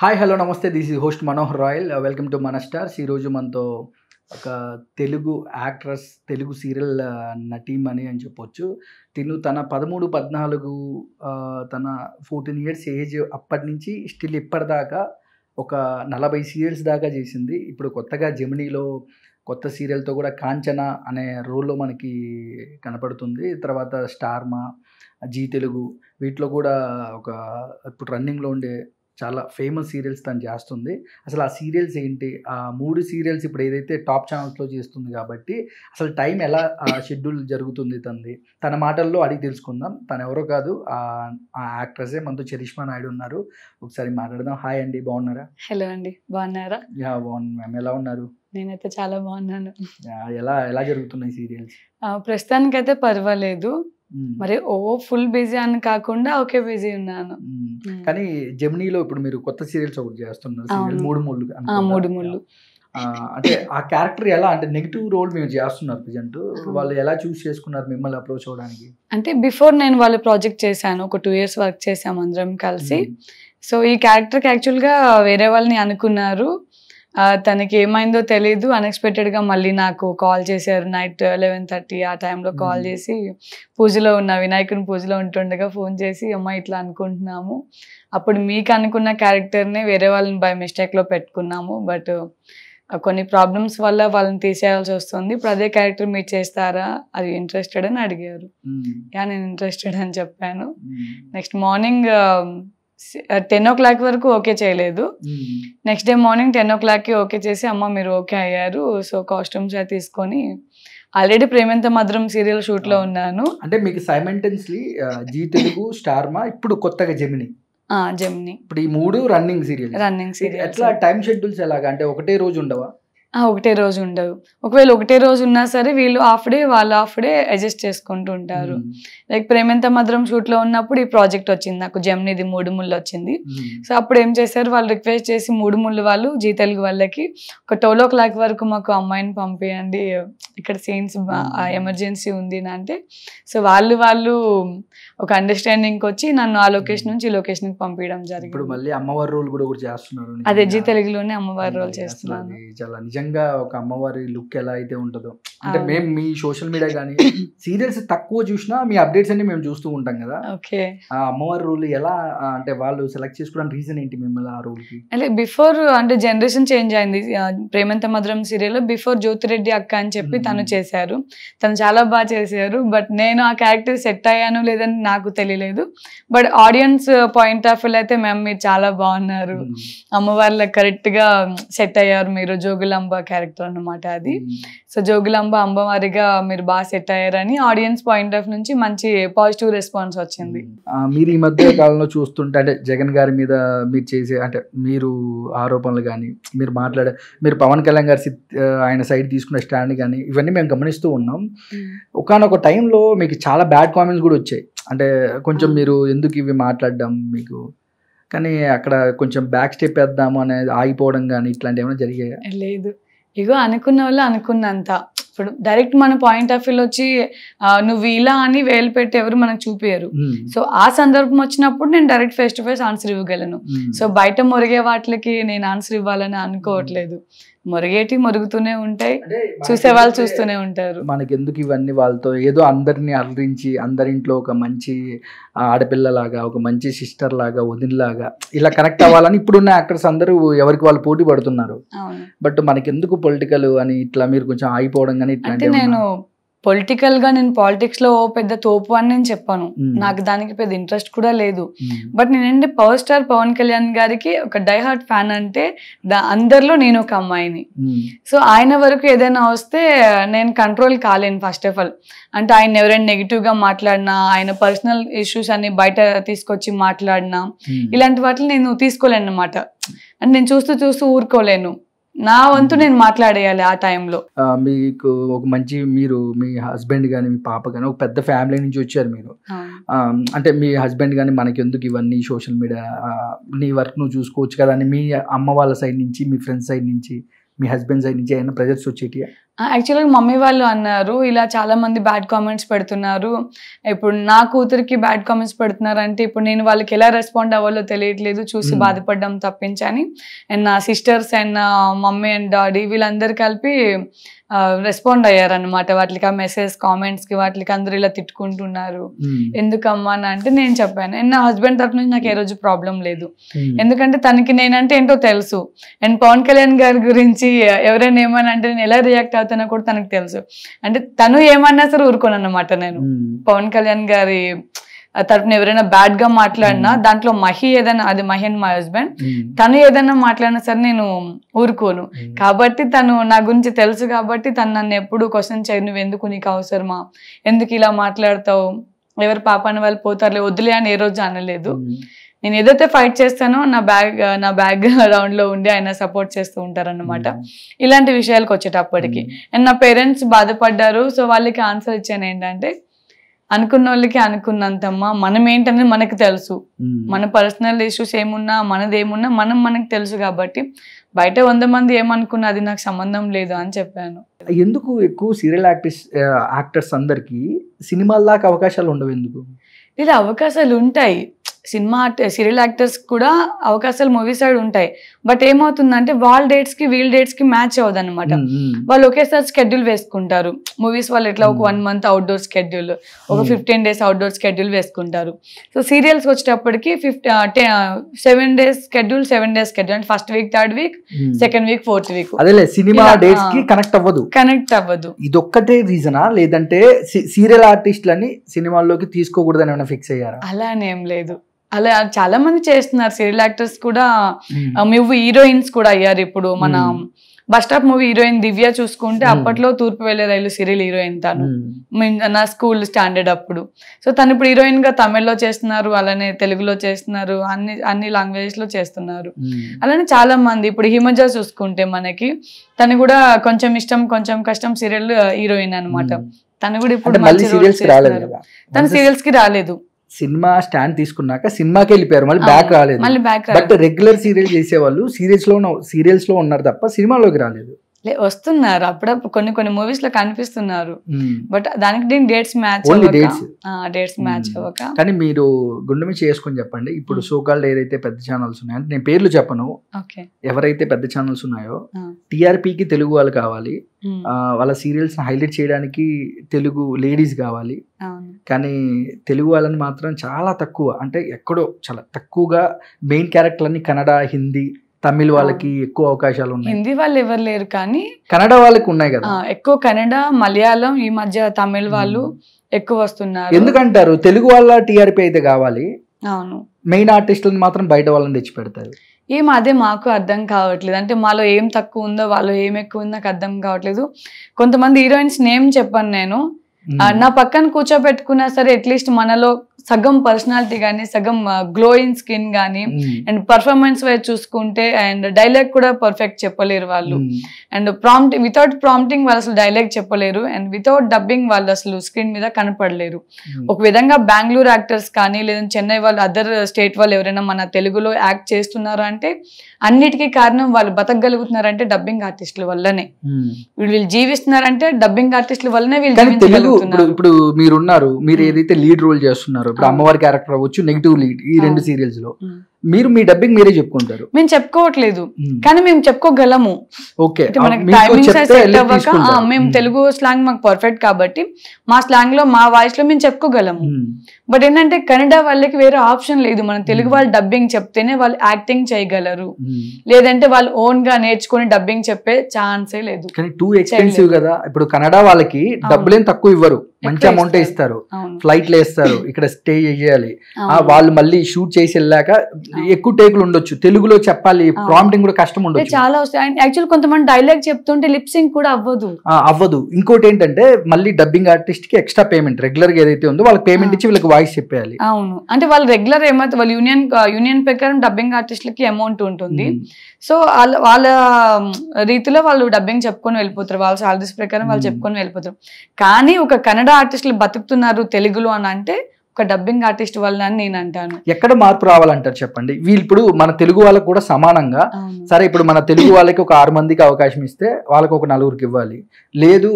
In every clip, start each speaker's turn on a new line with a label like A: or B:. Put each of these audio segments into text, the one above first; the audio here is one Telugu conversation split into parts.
A: హాయ్ హలో నమస్తే this is host Manohar Royal welcome to మన స్టార్స్ ఈరోజు మనతో ఒక Telugu actress Telugu serial uh, నటీమణి అని చెప్పొచ్చు తిను తన పదమూడు పద్నాలుగు uh, తన ఫోర్టీన్ ఇయర్స్ ఏజ్ అప్పటి నుంచి స్టిల్ ఇప్పటిదాకా ఒక నలభై సీరియల్స్ దాకా చేసింది ఇప్పుడు కొత్తగా జెమినీలో కొత్త సీరియల్తో కూడా కాంచన అనే రోల్లో మనకి కనపడుతుంది తర్వాత స్టార్మా జీ తెలుగు వీటిలో కూడా ఒక ఇప్పుడు రన్నింగ్లో ఉండే చాలా ఫేమస్ సీరియల్స్ తను చేస్తుంది అసలు ఆ సీరియల్స్ ఏంటి ఆ మూడు సీరియల్స్ ఇప్పుడు ఏదైతే టాప్ ఛానల్స్లో చేస్తుంది కాబట్టి అసలు టైం ఎలా షెడ్యూల్ జరుగుతుంది తనది తన మాటల్లో అడిగి తెలుసుకుందాం తను ఎవరో కాదు ఆ యాక్ట్రెసే మనతో చరిష్మా నాయుడు ఉన్నారు ఒకసారి మాట్లాడదాం హాయ్ అండి బాగున్నారా
B: హలో అండి బాగున్నారా
A: యా బాగుంది మ్యామ్ ఎలా ఉన్నారు
B: నేనైతే చాలా బాగున్నాను
A: ఎలా ఎలా జరుగుతున్నాయి సీరియల్స్
B: ప్రస్తుతానికైతే పర్వాలేదు మరి ఓ ఫుల్ బిజీ అని కాకుండా ఓకే బిజీ ఉన్నాను
A: కానీ జమినీలో ఇప్పుడు మీరు కొత్త సీరియల్స్ ఒకటి చేస్తున్నారు మూడు ముళ్ళు మూడు ముళ్ళు అంటే ఆ క్యారెక్టర్ ఎలా అంటే నెగిటివ్ రోల్ మీరు చేస్తున్నారు ప్రజెంట్ వాళ్ళు ఎలా చూస్ చేసుకున్నారు మిమ్మల్ని అప్రోచ్ అవడానికి
B: అంటే బిఫోర్ నేను వాళ్ళ ప్రాజెక్ట్ చేశాను ఒక టూ ఇయర్స్ వర్క్ చేసాము అందరం కలిసి సో ఈ క్యారెక్టర్కి యాక్చువల్గా వేరే వాళ్ళని అనుకున్నారు తనకి ఏమైందో తెలియదు అన్ఎక్స్పెక్టెడ్గా మళ్ళీ నాకు కాల్ చేశారు నైట్ లెవెన్ థర్టీ ఆ టైంలో కాల్ చేసి పూజలో ఉన్న వినాయకుని పూజలో ఉంటుండగా ఫోన్ చేసి అమ్మ ఇట్లా అనుకుంటున్నాము అప్పుడు మీకు అనుకున్న క్యారెక్టర్నే వేరే వాళ్ళని బై మిస్టేక్లో పెట్టుకున్నాము బట్ కొన్ని ప్రాబ్లమ్స్ వల్ల వాళ్ళని తీసేయాల్సి వస్తుంది ఇప్పుడు అదే క్యారెక్టర్ మీరు చేస్తారా అది ఇంట్రెస్టెడ్ అని అడిగారు యా నేను ఇంట్రెస్టెడ్ అని చెప్పాను next morning ten o'clock వరకు ఓకే చేయలేదు నెక్స్ట్ డే మార్నింగ్ టెన్ ఓ క్లాక్కి ఓకే చేసి అమ్మ మీరు ఓకే అయ్యారు సో కాస్ట్యూమ్స్ తీసుకొని ఆల్రెడీ ప్రేమంత మధురం సీరియల్ షూట్లో ఉన్నాను అంటే మీకు
A: సైమెంటెన్స్లీ జీ తెలుగు స్టార్మా ఇప్పుడు కొత్తగా జెమిని జెమిని ఇప్పుడు ఈ మూడు రన్నింగ్ సీరియల్ రన్నింగ్ సీరియల్ ఎట్లా టైం షెడ్యూల్స్ ఎలాగా అంటే ఒకటే రోజు ఉండవా
B: ఒకటే రోజు ఉండదు ఒకవేళ ఒకటే రోజు ఉన్నా సరే వీళ్ళు హాఫ్ డే వాళ్ళు హాఫ్ డే అడ్జస్ట్ చేసుకుంటూ ఉంటారు లైక్ ప్రేమంత మధురం షూట్లో ఉన్నప్పుడు ఈ ప్రాజెక్ట్ వచ్చింది నాకు జమ్నిది మూడు ముళ్ళు వచ్చింది సో అప్పుడు ఏం చేశారు వాళ్ళు రిక్వెస్ట్ చేసి మూడు ముళ్ళు వాళ్ళు జీ తెలుగు వాళ్ళకి ఒక ట్వెల్వ్ ఓ క్లాక్ వరకు మాకు అమ్మాయిని పంపించండి ఇక్కడ సీన్స్ ఎమర్జెన్సీ ఉంది అంటే సో వాళ్ళు వాళ్ళు ఒక అండర్స్టాండింగ్ వచ్చి నన్ను ఆ లొకేషన్ hmm. నుంచి ఈ లొకేషన్ పంపించడం జరిగింది
A: మళ్ళీ అమ్మవారి రోల్ కూడా చేస్తున్నారు అదే జీ
B: తెలుగులోనే అమ్మవారి రోల్ hmm. చేస్తున్నాను
A: చాలా నిజంగా ఒక అమ్మవారి లుక్ ఎలా అయితే ఉంటుందో అంటే మేము మీ సోషల్ మీడియా కానీ సీరియల్స్ తక్కువ చూసినా మీ అప్డేట్స్ అన్ని మేము చూస్తూ ఉంటాం కదా ఓకే ఆ అమ్మవారి రోల్ ఎలా అంటే వాళ్ళు సెలెక్ట్ చేసుకోవడానికి రీజన్ ఏంటి మిమ్మల్ని
B: ఆ రోల్ కి అంటే బిఫోర్ అంటే జనరేషన్ చేంజ్ అయింది ప్రేమంత మధురం సీరియల్ బిఫోర్ జ్యోతిరెడ్డి అక్క అని చెప్పి hmm. తను చేశారు తను చాలా బాగా చేశారు బట్ నేను ఆ క్యారెక్టర్ సెట్ అయ్యాను లేదని నాకు తెలియలేదు but audience point of view అయితే మ్యామ్ మీరు చాలా బాగున్నారు hmm. అమ్మవార్ల గా సెట్ అయ్యారు మీరు జోగులంబ క్యారెక్టర్ అనమాట అది సో hmm. జోగులంబ అమ్మవారిగా మీరు బాగా సెట్ అయ్యారని ఆడియన్స్ పాయింట్ ఆఫ్ నుంచి మంచి పాజిటివ్ రెస్పాన్స్ వచ్చింది
A: hmm. మీరు ఈ మధ్య కాలంలో చూస్తుంటే అంటే జగన్ గారి మీద మీరు చేసే అంటే మీరు ఆరోపణలు కానీ మీరు మాట్లాడే మీరు పవన్ కళ్యాణ్ గారి ఆయన సైడ్ తీసుకున్న స్టాండ్ కానీ ఇవన్నీ మేము గమనిస్తూ ఉన్నాం ఒకనొక టైంలో మీకు చాలా బ్యాడ్ కామెంట్స్ కూడా వచ్చాయి అంటే కొంచెం మీరు ఎందుకు ఇవి మాట్లాడడం మీకు కానీ అక్కడ కొంచెం బ్యాక్ స్టెప్ వేద్దాము అనేది ఆగిపోవడం కానీ ఇట్లాంటి ఏమైనా జరిగాయా
B: లేదు ఇగో అనుకున్న వాళ్ళు అనుకున్నంత ఇప్పుడు డైరెక్ట్ మన పాయింట్ ఆఫ్ వ్యూలో వచ్చి నువ్వు ఇలా అని వేలు పెట్టి ఎవరు మనకు చూపించరు సో ఆ సందర్భం వచ్చినప్పుడు నేను direct face to face answer ఇవ్వగలను సో బయట మొరిగే వాటికి నేను ఆన్సర్ ఇవ్వాలని అనుకోవట్లేదు మురిగేటి మురుగుతూనే ఉంటాయి చూసే వాళ్ళు చూస్తూనే ఉంటారు
A: మనకి ఎందుకు ఇవన్నీ వాళ్ళతో ఏదో అందరిని అలరించి అందరింట్లో ఒక మంచి ఆడపిల్లలాగా ఒక మంచి సిస్టర్ లాగా వదినలాగా ఇలా కనెక్ట్ అవ్వాలని ఇప్పుడున్న యాక్టర్స్ అందరూ ఎవరికి వాళ్ళు పోటీ పడుతున్నారు బట్ మనకి ఎందుకు పొలిటికల్ అని ఇట్లా మీరు కొంచెం ఆగిపోవడం కానీ ఇట్లా నేను
B: పొలిటికల్ గా నేను పాలిటిక్స్ లో పెద్ద తోపు అని నేను చెప్పాను నాకు దానికి పెద్ద ఇంట్రెస్ట్ కూడా లేదు బట్ నేనంటే పవర్ స్టార్ పవన్ కళ్యాణ్ గారికి ఒక డైహార్ట్ ఫ్యాన్ అంటే అందరిలో నేను ఒక అమ్మాయిని సో ఆయన వరకు ఏదైనా వస్తే నేను కంట్రోల్ కాలేను ఫస్ట్ ఆఫ్ ఆల్ అంటే ఆయన ఎవరైనా నెగిటివ్ గా మాట్లాడినా ఆయన పర్సనల్ ఇష్యూస్ అన్ని బయట తీసుకొచ్చి మాట్లాడినా ఇలాంటి వాటిని నేను తీసుకోలేను అనమాట అంటే నేను చూస్తూ చూస్తూ ఊరుకోలేను నా వంతు నేను మాట్లాడేయాలి ఆ టైంలో
A: మీకు ఒక మంచి మీరు మీ హస్బెండ్ కానీ మీ పాప కానీ ఒక పెద్ద ఫ్యామిలీ నుంచి వచ్చారు మీరు అంటే మీ హస్బెండ్ కానీ మనకి ఎందుకు ఇవన్నీ సోషల్ మీడియా నీ వర్క్ నువ్వు చూసుకోవచ్చు కదా అని మీ అమ్మ వాళ్ళ సైడ్ నుంచి మీ ఫ్రెండ్స్ సైడ్ నుంచి మీ హస్బెండ్ సైడ్ నుంచి ఏమైనా ప్రెజర్స్ వచ్చేటియా
B: యాక్చువల్గా మమ్మీ వాళ్ళు అన్నారు ఇలా చాలా మంది బ్యాడ్ కామెంట్స్ పెడుతున్నారు ఇప్పుడు నా కూతురికి బ్యాడ్ కామెంట్స్ పెడుతున్నారు అంటే ఇప్పుడు నేను వాళ్ళకి ఎలా రెస్పాండ్ అవ్వాలో తెలియట్లేదు చూసి hmm. బాధపడడం తప్పించని అండ్ నా సిస్టర్స్ అండ్ నా మమ్మీ అండ్ డాడీ వీళ్ళందరూ కలిపి రెస్పాండ్ అయ్యారనమాట వాటికి ఆ మెసేజ్ కామెంట్స్ కి వాటికి అందరూ ఇలా తిట్టుకుంటున్నారు hmm. ఎందుకమ్మా అని అంటే నేను చెప్పాను అండ్ నా హస్బెండ్ తరఫు నుంచి నాకు ఏ రోజు ప్రాబ్లం లేదు hmm. ఎందుకంటే తనకి నేనంటే ఏంటో తెలుసు అండ్ పవన్ కళ్యాణ్ గారి గురించి ఎవరైనా ఏమని అంటే నేను ఎలా రియాక్ట్ అతను కూడా తనకు తెలుసు అంటే తను ఏమన్నా సరే ఊరుకోను అన్నమాట నేను పవన్ కళ్యాణ్ గారి తరపున ఎవరైనా బ్యాడ్ గా మాట్లాడినా దాంట్లో మహి ఏదైనా అది మహి అండ్ మా హస్బెండ్ తను ఏదైనా మాట్లాడినా సరే నేను ఊరుకోను కాబట్టి తను నా గురించి తెలుసు కాబట్టి తను నన్ను ఎప్పుడు క్వశ్చన్ చేయను నువ్వు ఎందుకు నీకు అవసరమా ఎందుకు ఇలా మాట్లాడతావు ఎవరు పాపాన్ని వాళ్ళు పోతారులే వద్దులే అని ఏ రోజు అనలేదు నేను ఏదైతే ఫైట్ చేస్తానో నా బ్యాక్ నా బ్యాక్గ్రౌండ్ లో ఉండి ఆయన సపోర్ట్ చేస్తూ ఉంటారన్నమాట hmm. ఇలాంటి విషయాలకు వచ్చేటప్పటికి అండ్ hmm. నా పేరెంట్స్ బాధపడ్డారు సో వాళ్ళకి ఆన్సర్ ఇచ్చాను ఏంటంటే అనుకున్న వాళ్ళకి అనుకున్నంతమ్మా మనం ఏంటనేది మనకు తెలుసు hmm. మన పర్సనల్ ఇష్యూస్ ఏమున్నా మనది ఏమున్నా మనం మనకు తెలుసు కాబట్టి బయట వంద మంది ఏమనుకున్నా అది నాకు సంబంధం లేదు అని చెప్పాను
A: ఎందుకు ఎక్కువ సీరియల్ యాక్టర్స్ యాక్టర్స్ అందరికీ సినిమాల దాకా అవకాశాలు ఉండవు ఎందుకు
B: లేదా అవకాశాలు ఉంటాయి సినిమా సీరియల్ యాక్టర్స్ కూడా అవకాశాలు మూవీ సైడ్ ఉంటాయి బట్ ఏమవుతుందంటే వాళ్ళ డేట్స్ కి వీళ్ళ డేట్స్ కి మ్యాచ్ అనమాట వాళ్ళు ఒకేసారి స్కెడ్యూల్ వేసుకుంటారు మూవీస్ వాళ్ళు ఎట్లా ఒక వన్ మంత్ అవుట్డోర్ స్కెడ్యూల్ ఒక ఫిఫ్టీన్ డేస్ అవుట్డోర్ స్కెడ్యూల్ వేసుకుంటారు సో సీరియల్స్ వచ్చేటప్పటికి fifty seven days schedule seven days schedule అంటే first week third week second week fourth week cinema dates కి
A: కనెక్ట్ అవ్వదు కనెక్ట్ అవ్వదు ఇదొక్కటే రీజనా లేదంటే సీరియల్ ఆర్టిస్ట్ లని సినిమాల్లోకి తీసుకోకూడదని ఏమైనా ఫిక్స్ అయ్యారు
B: అలానేం లేదు అలా చాలా మంది చేస్తున్నారు సీరియల్ యాక్టర్స్ కూడా మేము హీరోయిన్స్ కూడా అయ్యారు ఇప్పుడు మన bus stop movie heroine Divya చూసుకుంటే అప్పట్లో తూర్పు వెళ్లే రైలు సీరియల్ హీరోయిన్ తను నా స్కూల్ స్టాండర్డ్ అప్పుడు సో తను ఇప్పుడు హీరోయిన్ గా తమిళ్లో చేస్తున్నారు అలానే తెలుగులో చేస్తున్నారు అన్ని అన్ని లాంగ్వేజెస్ లో చేస్తున్నారు అలానే చాలా మంది ఇప్పుడు హిమజ చూసుకుంటే మనకి తను కూడా కొంచెం ఇష్టం కొంచెం కష్టం సీరియల్ హీరోయిన్ అనమాట తను కూడా ఇప్పుడు తన సీరియల్స్ కి రాలేదు
A: సినిమా స్టాండ్ తీసుకున్నాక సినిమాకి వెళ్ళిపోయారు మళ్ళీ బ్యాక్ రాలేదు బట్ రెగ్యులర్ సీరియల్ చేసేవాళ్ళు సీరియల్స్ లో ఉన్నారు తప్ప సినిమాలోకి రాలేదు
B: వస్తున్నారు అప్పుడప్పుడు కొన్ని కొన్ని మూవీస్ లో కనిపిస్తున్నారు బట్ దానికి దీని డేట్స్ మ్యాచ్ డేట్స్ మ్యాచ్ అవ్వక
A: కానీ మీరు గుండె మీద చేసుకొని చెప్పండి ఇప్పుడు సోకాల్డ్ ఏదైతే పెద్ద ఛానల్స్ ఉన్నాయో అంటే నేను పేర్లు చెప్పను ఎవరైతే పెద్ద ఛానల్స్ ఉన్నాయో టిఆర్పికి తెలుగు వాళ్ళు కావాలి వాళ్ళ సీరియల్స్ హైలైట్ చేయడానికి తెలుగు లేడీస్ కావాలి కానీ తెలుగు వాళ్ళని మాత్రం చాలా తక్కువ అంటే ఎక్కడో చాలా తక్కువగా మెయిన్ క్యారెక్టర్ అన్ని కన్నడ హిందీ తమిళ్ వాళ్ళకి ఎక్కువ అవకాశాలు ఉన్నాయి
B: హిందీ వాళ్ళు ఎవరు లేరు కానీ
A: కన్నడ వాళ్ళకి ఉన్నాయి కదా
B: ఎక్కువ కన్నడ మలయాళం ఈ మధ్య తమిళ్ వాళ్ళు ఎక్కువ వస్తున్నారు
A: ఎందుకంటారు తెలుగు వాళ్ళ టీఆర్పీ అయితే కావాలి అవును మెయిన్ ఆర్టిస్టులను మాత్రం బయట వాళ్ళని తెచ్చి పెడతారు
B: ఏం అదే మాకు అర్థం కావట్లేదు అంటే మాలో ఏం తక్కువ ఉందో వాళ్ళు ఏం ఎక్కువ ఉందో నాకు అర్థం కావట్లేదు కొంతమంది హీరోయిన్స్ నేమ్ చెప్పాను నేను నా పక్కన కూర్చోబెట్టుకున్నా సరే అట్లీస్ట్ మనలో సగం పర్సనాలిటీ కానీ సగం గ్లోయింగ్ స్కిన్ కానీ అండ్ పర్ఫార్మెన్స్ వైజ్ చూసుకుంటే అండ్ డైలాగ్ కూడా పర్ఫెక్ట్ చెప్పలేరు వాళ్ళు అండ్ ప్రాంప్ట్ వితౌట్ ప్రాంప్టింగ్ వాళ్ళు అసలు డైలాగ్ చెప్పలేరు అండ్ వితౌట్ డబ్బింగ్ వాళ్ళు అసలు స్క్రీన్ మీద కనపడలేరు ఒక విధంగా బెంగళూరు యాక్టర్స్ కానీ లేదంటే చెన్నై వాళ్ళు అదర్ స్టేట్ వాళ్ళు ఎవరైనా మన తెలుగులో యాక్ట్ చేస్తున్నారు అంటే అన్నిటికీ కారణం వాళ్ళు బతకగలుగుతున్నారంటే డబ్బింగ్ ఆర్టిస్టుల వల్లనే వీళ్ళు జీవిస్తున్నారంటే డబ్బింగ్ ఆర్టిస్టుల వల్లనే వీళ్ళు ఇప్పుడు
A: ఇప్పుడు మీరున్నారు మీరు ఏదైతే లీడ్ రోల్ చేస్తున్నారు ఇప్పుడు అమ్మవారి క్యారెక్టర్ అవ్వచ్చు నెగిటివ్ లీడ్ ఈ రెండు సీరియల్స్ లో మీరు మీ డబ్బింగ్ మీరే చెప్పుకుంటారు
B: మేము చెప్పుకోవట్లేదు కానీ మేము చెప్పుకోగలము
A: ఓకే మేము తెలుగు
B: స్లాంగ్ మాకు పర్ఫెక్ట్ కాబట్టి మా స్లాంగ్ లో మా వాయిస్ లో మేము చెప్పుకోగలము బట్ ఏంటంటే కన్నడ వాళ్ళకి వేరే ఆప్షన్ లేదు మనం తెలుగు వాళ్ళు డబ్బింగ్ చెప్తేనే వాళ్ళు యాక్టింగ్ చేయగలరు లేదంటే వాళ్ళు ఓన్ గా నేర్చుకుని డబ్బింగ్ చెప్పే ఛాన్సే లేదు
A: కానీ టూ ఎక్స్పెన్సివ్ కదా ఇప్పుడు కన్నడ వాళ్ళకి ఏం తక్కువ ఇవ్వరు మంచి అమౌంట్ ఇస్తారు ఫ్లైట్లు వేస్తారు ఇక్కడ స్టే చేయాలి వాళ్ళు మళ్ళీ షూట్ చేసి వెళ్ళాక ఎక్కువ టేకులు ఉండొచ్చు తెలుగులో చెప్పాలి ప్రాంప్టింగ్ కూడా కష్టం ఉండొచ్చు
B: చాలా వస్తాయి యాక్చువల్ కొంతమంది డైలాగ్ చెప్తుంటే లిప్సింగ్ కూడా అవ్వదు
A: అవ్వదు ఇంకోటి ఏంటంటే మళ్ళీ డబ్బింగ్ ఆర్టిస్ట్ కి ఎక్స్ట్రా పేమెంట్ రెగ్యులర్ గా ఏదైతే ఉందో వాళ్ళకి పేమెంట్ ఇచ్చి వీళ్ళకి వాయిస్ చెప్పేయాలి
B: అవును అంటే వాళ్ళు రెగ్యులర్ ఏమైతే వాళ్ళు యూనియన్ యూనియన్ ప్రకారం డబ్బింగ్ ఆర్టిస్ట్లకి అమౌంట్ ఉంటుంది సో వాళ్ళ వాళ్ళ రీతిలో వాళ్ళు డబ్బింగ్ చెప్పుకొని వెళ్ళిపోతారు వాళ్ళ సాలరీస్ ప్రకారం వాళ్ళు చెప్పుకొని వెళ్ళిపోతారు కానీ ఒక కన్నడ ఆర్టిస్టులు బతుకుతున్నారు తెలుగులో అని అంటే ఒక డబ్బింగ్ ఆర్టిస్ట్ వల్ల అని నేను అంటాను
A: ఎక్కడ మార్పు రావాలంటారు చెప్పండి వీళ్ళు ఇప్పుడు మన తెలుగు వాళ్ళకి కూడా సమానంగా సరే ఇప్పుడు మన తెలుగు వాళ్ళకి ఒక ఆరు మందికి అవకాశం ఇస్తే వాళ్ళకి ఒక నలుగురికి ఇవ్వాలి లేదు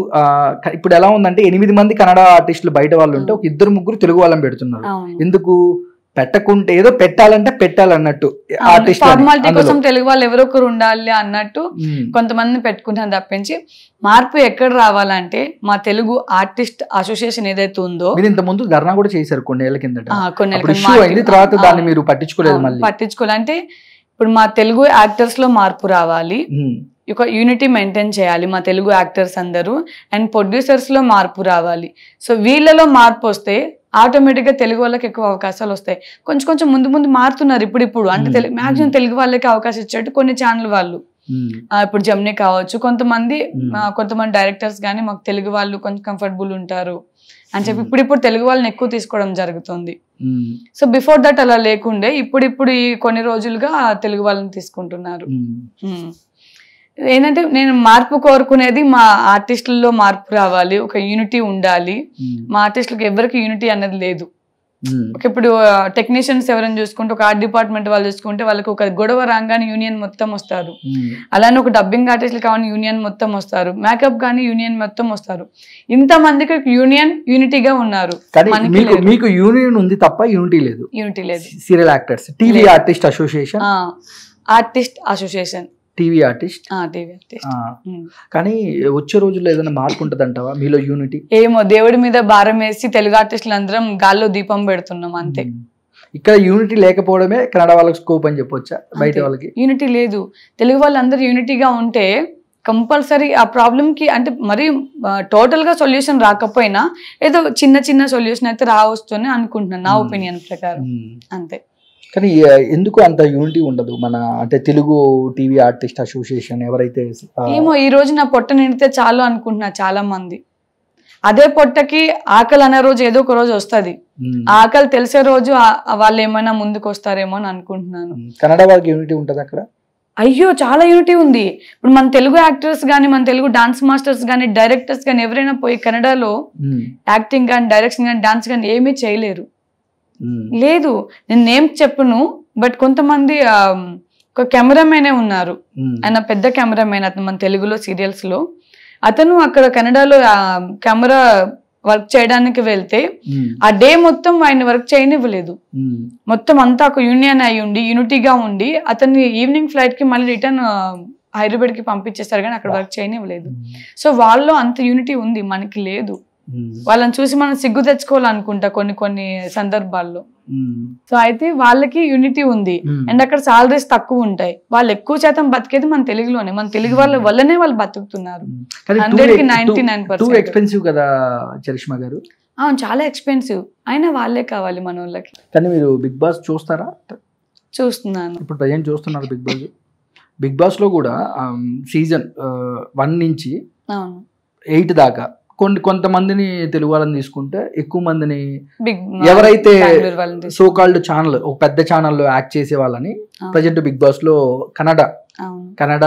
A: ఇప్పుడు ఎలా ఉందంటే ఎనిమిది మంది కన్నడ ఆర్టిస్టులు బయట వాళ్ళు ఉంటే ఒక ఇద్దరు ముగ్గురు తెలుగు వాళ్ళని పెడుతున్నారు ఎందుకు పెట్టకుంటే ఏదో పెట్టాలంటే పెట్టాలన్నట్టు ఫార్మాలిటీ కోసం
B: తెలుగు వాళ్ళు ఎవరో ఒకరు ఉండాలి అన్నట్టు కొంతమంది పెట్టుకుంటాను తప్పించి మార్పు ఎక్కడ రావాలంటే మా తెలుగు ఆర్టిస్ట్ అసోసియేషన్ ఏదైతే ఉందో
A: ఇంత ముందు ధర్నా కూడా చేశారు కొన్ని ఏళ్ళ కిందట
B: కొన్ని తర్వాత దాన్ని
A: మీరు పట్టించుకోలేదు మళ్ళీ
B: పట్టించుకోవాలంటే ఇప్పుడు మా తెలుగు యాక్టర్స్ లో మార్పు రావాలి ఒక యూనిటీ మెయింటైన్ చేయాలి మా తెలుగు యాక్టర్స్ అందరూ అండ్ ప్రొడ్యూసర్స్ లో మార్పు రావాలి సో వీళ్ళలో మార్పు వస్తే ఆటోమేటిక్గా తెలుగు వాళ్ళకి ఎక్కువ అవకాశాలు వస్తాయి కొంచెం కొంచెం ముందు ముందు మారుతున్నారు ఇప్పుడు ఇప్పుడు అంటే తెలుగు మ్యాక్సిమం తెలుగు వాళ్ళకి అవకాశం ఇచ్చేట్టు కొన్ని ఛానల్ వాళ్ళు ఇప్పుడు జమ్ని కావచ్చు కొంతమంది కొంతమంది డైరెక్టర్స్ కానీ మాకు తెలుగు వాళ్ళు కొంచెం కంఫర్టబుల్ ఉంటారు అని చెప్పి ఇప్పుడు ఇప్పుడు తెలుగు వాళ్ళని ఎక్కువ తీసుకోవడం జరుగుతుంది సో బిఫోర్ దట్ అలా లేకుండే ఇప్పుడు ఇప్పుడు ఈ కొన్ని రోజులుగా తెలుగు వాళ్ళని తీసుకుంటున్నారు ఏంటంటే నేను మార్పు కోరుకునేది మా ఆర్టిస్టుల్లో మార్పు రావాలి ఒక యూనిటీ ఉండాలి hmm. మా ఆర్టిస్టులకు ఎవరికి యూనిటీ అన్నది లేదు hmm. ఇప్పుడు టెక్నీషియన్స్ ఎవరైనా చూసుకుంటే ఒక ఆర్ట్ డిపార్ట్మెంట్ వాళ్ళు చూసుకుంటే వాళ్ళకి ఒక గొడవ రాగానే యూనియన్ మొత్తం వస్తారు hmm. అలానే ఒక డబ్బింగ్ ఆర్టిస్టులు కావాలని యూనియన్ మొత్తం వస్తారు మేకప్ కానీ యూనియన్ మొత్తం వస్తారు ఇంత మందికి యూనియన్ యూనిటీగా ఉన్నారు మీకు యూనియన్
A: ఉంది తప్ప యూనిటీ లేదు యూనిటీ లేదు serial actors TV artist association
B: artist association
A: TV artist TV artist కానీ వచ్చే రోజుల్లో ఏదైనా మార్పు ఉంటుంది అంటావా మీలో యూనిటీ
B: ఏమో దేవుడి మీద భారం వేసి తెలుగు ఆర్టిస్టులు అందరం గాల్లో దీపం పెడుతున్నాం అంతే
A: ఇక్కడ యూనిటీ లేకపోవడమే కన్నడ వాళ్ళకి స్కోప్ అని చెప్పొచ్చా బయట వాళ్ళకి
B: యూనిటీ లేదు తెలుగు వాళ్ళందరూ యూనిటీగా ఉంటే కంపల్సరీ ఆ ప్రాబ్లంకి అంటే మరి టోటల్గా సొల్యూషన్ రాకపోయినా ఏదో చిన్న చిన్న సొల్యూషన్ అయితే రావస్తూనే అనుకుంటున్నాను నా ఒపీనియన్ ప్రకారం అంతే
A: కానీ ఎందుకు అంత యూనిటీ ఉండదు మన అంటే తెలుగు టీవీ ఆర్టిస్ట్ అసోసియేషన్ ఎవరైతే ఏమో
B: ఈ రోజు నా పొట్ట నిండితే చాలు అనుకుంటున్నా చాలా మంది అదే పొట్టకి ఆకలి అనే రోజు ఏదో ఒక రోజు వస్తుంది ఆకలి తెలిసే రోజు వాళ్ళు ఏమైనా ముందుకు వస్తారేమో అని అనుకుంటున్నాను
A: కన్నడ వాళ్ళకి యూనిటీ ఉంటుంది అక్కడ
B: అయ్యో చాలా యూనిటీ ఉంది ఇప్పుడు మన తెలుగు యాక్టర్స్ కానీ మన తెలుగు డాన్స్ మాస్టర్స్ కానీ డైరెక్టర్స్ కానీ ఎవరైనా పోయి కన్నడలో యాక్టింగ్ కానీ డైరెక్షన్ కానీ డాన్స్ కానీ ఏమీ చేయలేరు Hmm. లేదు నేను నేమ్ చెప్పును బట్ కొంతమంది ఒక కెమెరామెనే ఉన్నారు hmm. ఆయన పెద్ద కెమెరామెన్ అతను మన తెలుగులో సీరియల్స్ లో అతను అక్కడ కెనడాలో కెమెరా వర్క్ చేయడానికి వెళ్తే hmm. ఆ డే మొత్తం ఆయన వర్క్ చేయనివ్వలేదు మొత్తం అంతా ఒక యూనియన్ అయి ఉండి యూనిటీగా ఉండి అతన్ని ఈవినింగ్ ఫ్లైట్ కి మళ్ళీ రిటర్న్ హైదరాబాద్ కి పంపించేస్తారు కానీ అక్కడ వర్క్ చేయనివ్వలేదు సో వాళ్ళు అంత యూనిటీ ఉంది మనకి లేదు Hmm. వాళ్ళని చూసి మనం సిగ్గు తెచ్చుకోవాలనుకుంటా కొన్ని కొన్ని సందర్భాల్లో సో hmm. అయితే వాళ్ళకి యూనిటీ ఉంది అండ్ hmm. అక్కడ సాలరీస్ తక్కువ ఉంటాయి వాళ్ళు ఎక్కువ శాతం బతికేది మన తెలుగులోనే మన తెలుగు వాళ్ళ వల్లనే వాళ్ళు బతుకుతున్నారు నైన్టీ నైన్ పర్సెంట్ ఎక్స్పెన్సివ్
A: కదా గారు
B: అవును చాలా ఎక్స్పెన్సివ్ అయినా వాళ్ళే కావాలి మన వాళ్ళకి
A: కానీ మీరు బిగ్ బాస్ చూస్తారా చూస్తున్నాను ఇప్పుడు ప్రజెంట్ చూస్తున్నారు బిగ్ బాస్ బిగ్ బాస్ లో కూడా సీజన్ um, వన్ uh, నుంచి ఎయిట్ దాకా కొన్ని కొంతమందిని తెలుగు వాళ్ళని తీసుకుంటే ఎక్కువ మందిని ఎవరైతే సోకాల్డ్ ఛానల్ ఒక పెద్ద ఛానల్లో యాక్ట్ చేసే వాళ్ళని ప్రజెంట్ బిగ్ బాస్ లో కన్నడ కన్నడ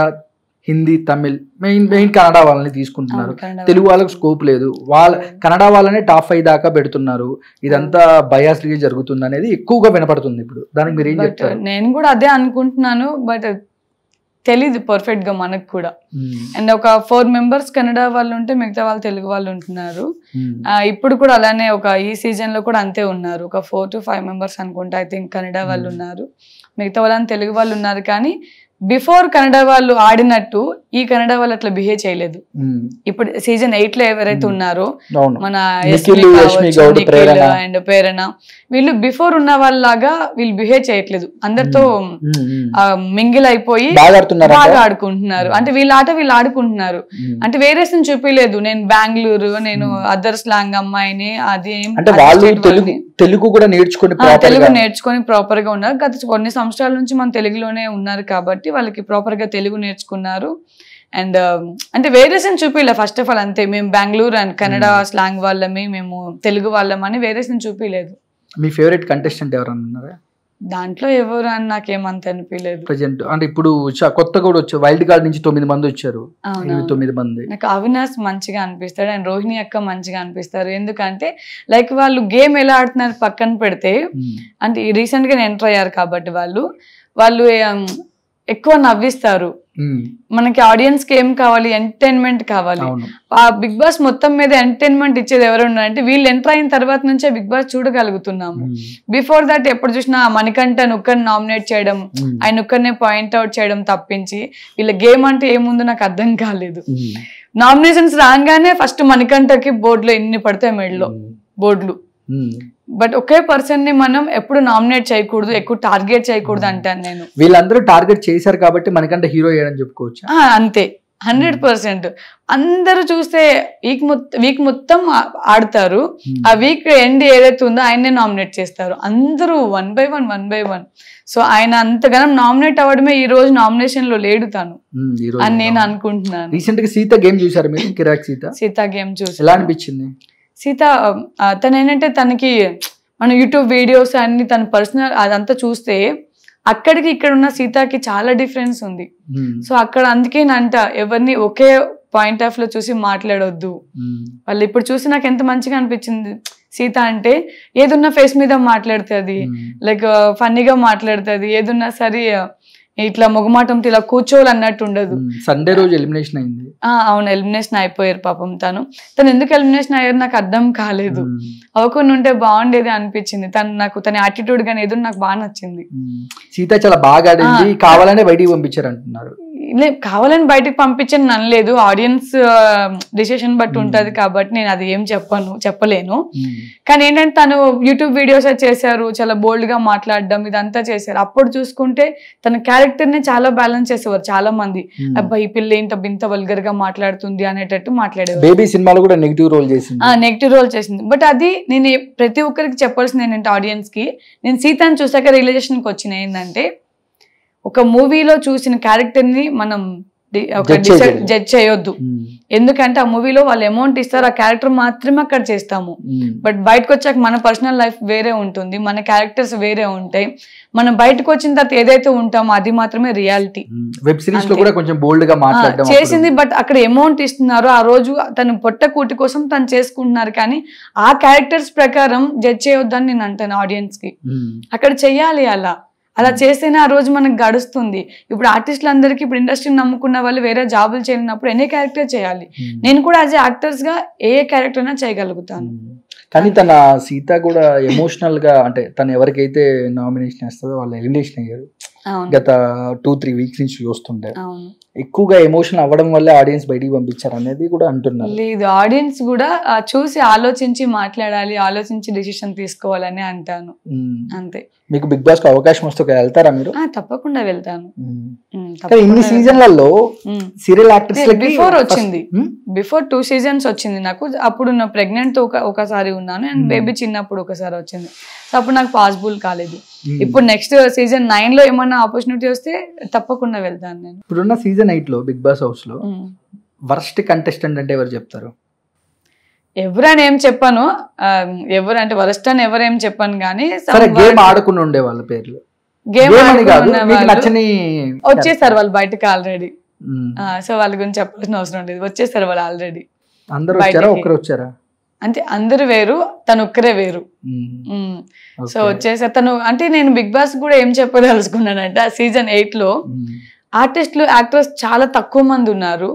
A: హిందీ తమిళ్ మెయిన్ మెయిన్ కన్నడ వాళ్ళని తీసుకుంటున్నారు తెలుగు వాళ్ళకి స్కోప్ లేదు వాళ్ళ కన్నడ వాళ్ళనే టాప్ ఫైవ్ దాకా పెడుతున్నారు ఇదంతా బయాస్ జరుగుతుంది అనేది ఎక్కువగా వినపడుతుంది ఇప్పుడు దానికి మీరు ఏం చెప్తారు
B: నేను కూడా అదే అనుకుంటున్నాను బట్ తెలీదు పర్ఫెక్ట్ గా మనకు కూడా అండ్ hmm. ఒక ఫోర్ మెంబర్స్ కన్నడ వాళ్ళు ఉంటే మిగతా వాళ్ళు తెలుగు వాళ్ళు ఉంటున్నారు hmm. ఇప్పుడు కూడా అలానే ఒక ఈ సీజన్ లో కూడా అంతే ఉన్నారు ఒక ఫోర్ టు ఫైవ్ మెంబర్స్ అనుకుంటే ఐ థింక్ కన్నడ వాళ్ళు hmm. ఉన్నారు మిగతా వాళ్ళని తెలుగు వాళ్ళు ఉన్నారు కానీ బిఫోర్ కన్నడ వాళ్ళు ఆడినట్టు ఈ కన్నడ వాళ్ళు అట్లా బిహేవ్ చేయలేదు ఇప్పుడు సీజన్ ఎయిట్ లో ఎవరైతే ఉన్నారో మన అండ్ ప్రేరణ వీళ్ళు బిఫోర్ ఉన్న వాళ్ళలాగా వీళ్ళు బిహేవ్ చేయట్లేదు అందరితో మింగిల్ అయిపోయి బాగా ఆడుకుంటున్నారు అంటే వీళ్ళ ఆట వీళ్ళు ఆడుకుంటున్నారు అంటే వేరే చూపించలేదు నేను బెంగళూరు నేను అదర్ స్లాంగ్ అమ్మాయిని అది తెలుగు కూడా
A: నేర్చుకుని తెలుగు
B: నేర్చుకొని ప్రాపర్ గా ఉన్నారు గత కొన్ని సంవత్సరాల నుంచి మన తెలుగులోనే ఉన్నారు కాబట్టి వాళ్ళకి ప్రాపర్ గా తెలుగు నేర్చుకున్నారు అండ్ um, అంటే వేరియేషన్ చూపిలే ఫస్ట్ ఆఫ్ ఆల్ అంతే మేము Bengaluru and Kannada slang hmm. వాళ్ళమే మేము తెలుగు వాళ్ళం అని వేరియేషన్ చూపిలేదు
A: మీ ఫేవరెట్ కంటెస్టెంట్ ఎవరన్నా అన్నారు
B: దాంట్లో ఎవరు అని నాకు ఏమంత అనిపించలేదు
A: ప్రజెంట్ అంటే ఇప్పుడు కొత్త కూడా వచ్చారు వైల్డ్ కార్డ్ నుంచి తొమ్మిది మంది వచ్చారు తొమ్మిది మంది
B: నాకు అవినాష్ మంచిగా అనిపిస్తాడు అండ్ రోహిణి అక్క మంచిగా అనిపిస్తారు ఎందుకంటే లైక్ వాళ్ళు గేమ్ ఎలా ఆడుతున్నారు పక్కన పెడితే hmm. అంటే రీసెంట్ గా ఎంటర్ అయ్యారు కాబట్టి వాళ్ళు వాళ్ళు um, ఎక్కువ నవ్విస్తారు మనకి ఆడియన్స్ కి ఏం కావాలి ఎంటర్టైన్మెంట్ కావాలి ఆ బిగ్ బాస్ మొత్తం మీద ఎంటర్టైన్మెంట్ ఇచ్చేది ఎవరు అంటే వీళ్ళు ఎంటర్ అయిన తర్వాత నుంచే బిగ్ బాస్ చూడగలుగుతున్నాము బిఫోర్ దాట్ ఎప్పుడు చూసినా మణికంఠ నుక్కర్ని నామినేట్ చేయడం ఆయన ఒక్కరినే పాయింట్ అవుట్ చేయడం తప్పించి వీళ్ళ గేమ్ అంటే ఏముందో నాకు అర్థం కాలేదు నామినేషన్స్ రాగానే ఫస్ట్ మణికంఠకి బోర్డులో ఎన్ని పడతాయి మెడలో బోర్డులు బట్ ఒకే పర్సన్ ని మనం ఎప్పుడు నామినేట్ చేయకూడదు ఎక్కువ టార్గెట్ చేయకూడదు hmm. అంటాను నేను
A: వీళ్ళందరూ టార్గెట్ చేశారు కాబట్టి మనకంటే హీరో అయ్యాడని చెప్పుకోవచ్చు
B: అంతే హండ్రెడ్ పర్సెంట్ అందరూ చూస్తే వీక్ మొత్తం వీక్ మొత్తం ఆడతారు hmm. ఆ వీక్ ఎండ్ ఏదైతే ఉందో ఆయన్నే నామినేట్ చేస్తారు అందరూ one by one one by one so ఆయన అంతగానం నామినేట్ అవ్వడమే ఈ రోజు నామినేషన్ లో లేడు తాను
A: hmm, అని
B: నేను అనుకుంటున్నాను
A: రీసెంట్ గా సీత గేమ్ చూసారు కిరాక్ సీత
B: సీత గేమ్ చూసి ఎలా అనిపించింది సీత తను ఏంటంటే తనకి మన యూట్యూబ్ వీడియోస్ అన్ని తన పర్సనల్ అదంతా చూస్తే అక్కడికి ఇక్కడ ఉన్న సీతకి చాలా డిఫరెన్స్ ఉంది సో అక్కడ అందుకే నంట ఎవరిని ఒకే పాయింట్ ఆఫ్ లో చూసి మాట్లాడొద్దు వాళ్ళు ఇప్పుడు చూసి నాకు ఎంత మంచిగా అనిపించింది సీత అంటే ఏదున్నా ఫేస్ మీద మాట్లాడుతుంది లైక్ ఫన్నీగా మాట్లాడుతుంది ఏదున్నా సరే ఇట్లా మొగమాటంతో ఇలా కూర్చోవాలన్నట్టు ఉండదు
A: సండే రోజు ఎలిమినేషన్ అయింది
B: అవును ఎలిమినేషన్ అయిపోయారు పాపం తను తను ఎందుకు ఎలిమినేషన్ అయ్యారు నాకు అర్థం కాలేదు అవ్వకుండా ఉంటే బాగుండేది అనిపించింది తను నాకు తన యాటిట్యూడ్ కానీ ఏదో నాకు బాగా నచ్చింది
A: సీత చాలా బాగా ఆడింది కావాలనే బయటికి పంపించారు అంటున్నారు
B: కావాలని బయటకు పంపించని అనలేదు ఆడియన్స్ డిసిషన్ బట్టి ఉంటది hmm. కాబట్టి నేను అది ఏం చెప్పను చెప్పలేను hmm. కానీ ఏంటంటే తను యూట్యూబ్ వీడియోస్ చేశారు చాలా బోల్డ్ గా మాట్లాడడం ఇదంతా చేశారు అప్పుడు చూసుకుంటే తన క్యారెక్టర్ ని చాలా బ్యాలెన్స్ చేసేవారు చాలా మంది hmm. అబ్బాయి ఈ పిల్ల ఏంటి ఇంత వల్గర్ గా మాట్లాడుతుంది అనేటట్టు మాట్లాడేవారు
A: కూడా నెగిటివ్ రోల్ చేసింది
B: నెగిటివ్ రోల్ చేసింది బట్ అది నేను ప్రతి ఒక్కరికి చెప్పాల్సింది ఏంటంటే ఆడియన్స్ కి నేను సీతాన్ని చూసాక రియలైజేషన్ వచ్చిన ఏంటంటే ఒక మూవీలో చూసిన క్యారెక్టర్ని మనం జడ్జ్ చేయొద్దు hmm. ఎందుకంటే ఆ మూవీలో వాళ్ళు అమౌంట్ ఇస్తారు ఆ క్యారెక్టర్ మాత్రమే అక్కడ చేస్తాము బట్ hmm. బయటకు వచ్చాక మన పర్సనల్ లైఫ్ వేరే ఉంటుంది మన క్యారెక్టర్స్ వేరే ఉంటాయి మనం బయటకు వచ్చిన తర్వాత ఏదైతే ఉంటామో అది మాత్రమే రియాలిటీ
A: వెబ్ సిరీస్ లో కూడా కొంచెం బోల్డ్ గా చేసింది
B: బట్ అక్కడ అమౌంట్ ఇస్తున్నారు ఆ రోజు తను పొట్ట కూటి కోసం తను చేసుకుంటున్నారు కానీ ఆ క్యారెక్టర్స్ ప్రకారం జడ్జ్ చేయొద్దని నేను అంటాను ఆడియన్స్ కి hmm. అక్కడ చెయ్యాలి అలా అలా చేస్తేనే ఆ రోజు మనకు గడుస్తుంది ఇప్పుడు అందరికీ ఇప్పుడు ఇండస్ట్రీని నమ్ముకున్న వాళ్ళు వేరే జాబులు చేయనప్పుడు ఎన్ని క్యారెక్టర్ చేయాలి నేను కూడా యాజ్ యాక్టర్స్ గా ఏ క్యారెక్టర్ అయినా చేయగలుగుతాను
A: కానీ తన సీత కూడా ఎమోషనల్ గా అంటే తను ఎవరికైతే నామినేషన్ వేస్తుందో వాళ్ళు ఎలిమినేషన్ అయ్యారు గత టూ త్రీ వీక్స్ నుంచి చూస్తుండే ఎక్కువగా ఎమోషన్ అవ్వడం వల్ల ఆడియన్స్ బయటికి పంపించారు అనేది కూడా అంటున్నారు
B: లేదు ఆడియన్స్ కూడా చూసి ఆలోచించి మాట్లాడాలి ఆలోచించి డిసిషన్ తీసుకోవాలని అంటాను అంతే
A: మీకు బిగ్ బాస్ కు అవకాశం వస్తే వెళ్తారా మీరు
B: తప్పకుండా వెళ్తాను ఇన్ని సీజన్లలో
A: సీరియల్ యాక్టర్స్ బిఫోర్ వచ్చింది
B: బిఫోర్ టూ సీజన్స్ వచ్చింది నాకు అప్పుడు నా ప్రెగ్నెంట్ తో ఒకసారి ఉన్నాను అండ్ బేబీ చిన్నప్పుడు ఒకసారి వచ్చింది సో అప్పుడు నాకు పాసిబుల్ కాలేదు ఇప్పుడు నెక్స్ట్ సీజన్ నైన్ లో ఏమైనా ఆపర్చునిటీ వస్తే తప్పకుండా వెళ్తాను నేను
A: ఇప్పుడున్న సీజన్ నైట్ లో బిగ్ బాస్ హౌస్ లో వర్స్ట్ కంటెస్టెంట్ అంటే ఎవరు చెప్తారు
B: ఎవరని ఏం చెప్పాను ఎవరు అంటే వరస్ట్ అని ఎవరేం చెప్పాను కానీ సరే గేమ్ ఆడుకుని
A: ఉండే వాళ్ళ పేర్లు
B: గేమ్ నచ్చని వచ్చేసారు వాళ్ళు బయటకు ఆల్రెడీ సో వాళ్ళ గురించి చెప్పాల్సిన అవసరం లేదు వచ్చేసారు వాళ్ళు ఆల్రెడీ
A: అందరూ వచ్చారా ఒకరు వచ్చారా
B: అంటే అందరు వేరు తను ఒక్కరే వేరు సో వచ్చేసా తను అంటే నేను బిగ్ బాస్ కూడా ఏం చెప్పదలుచుకున్నానంటే ఆ సీజన్ ఎయిట్ లో ఆర్టిస్టులు యాక్టర్స్ చాలా తక్కువ మంది ఉన్నారు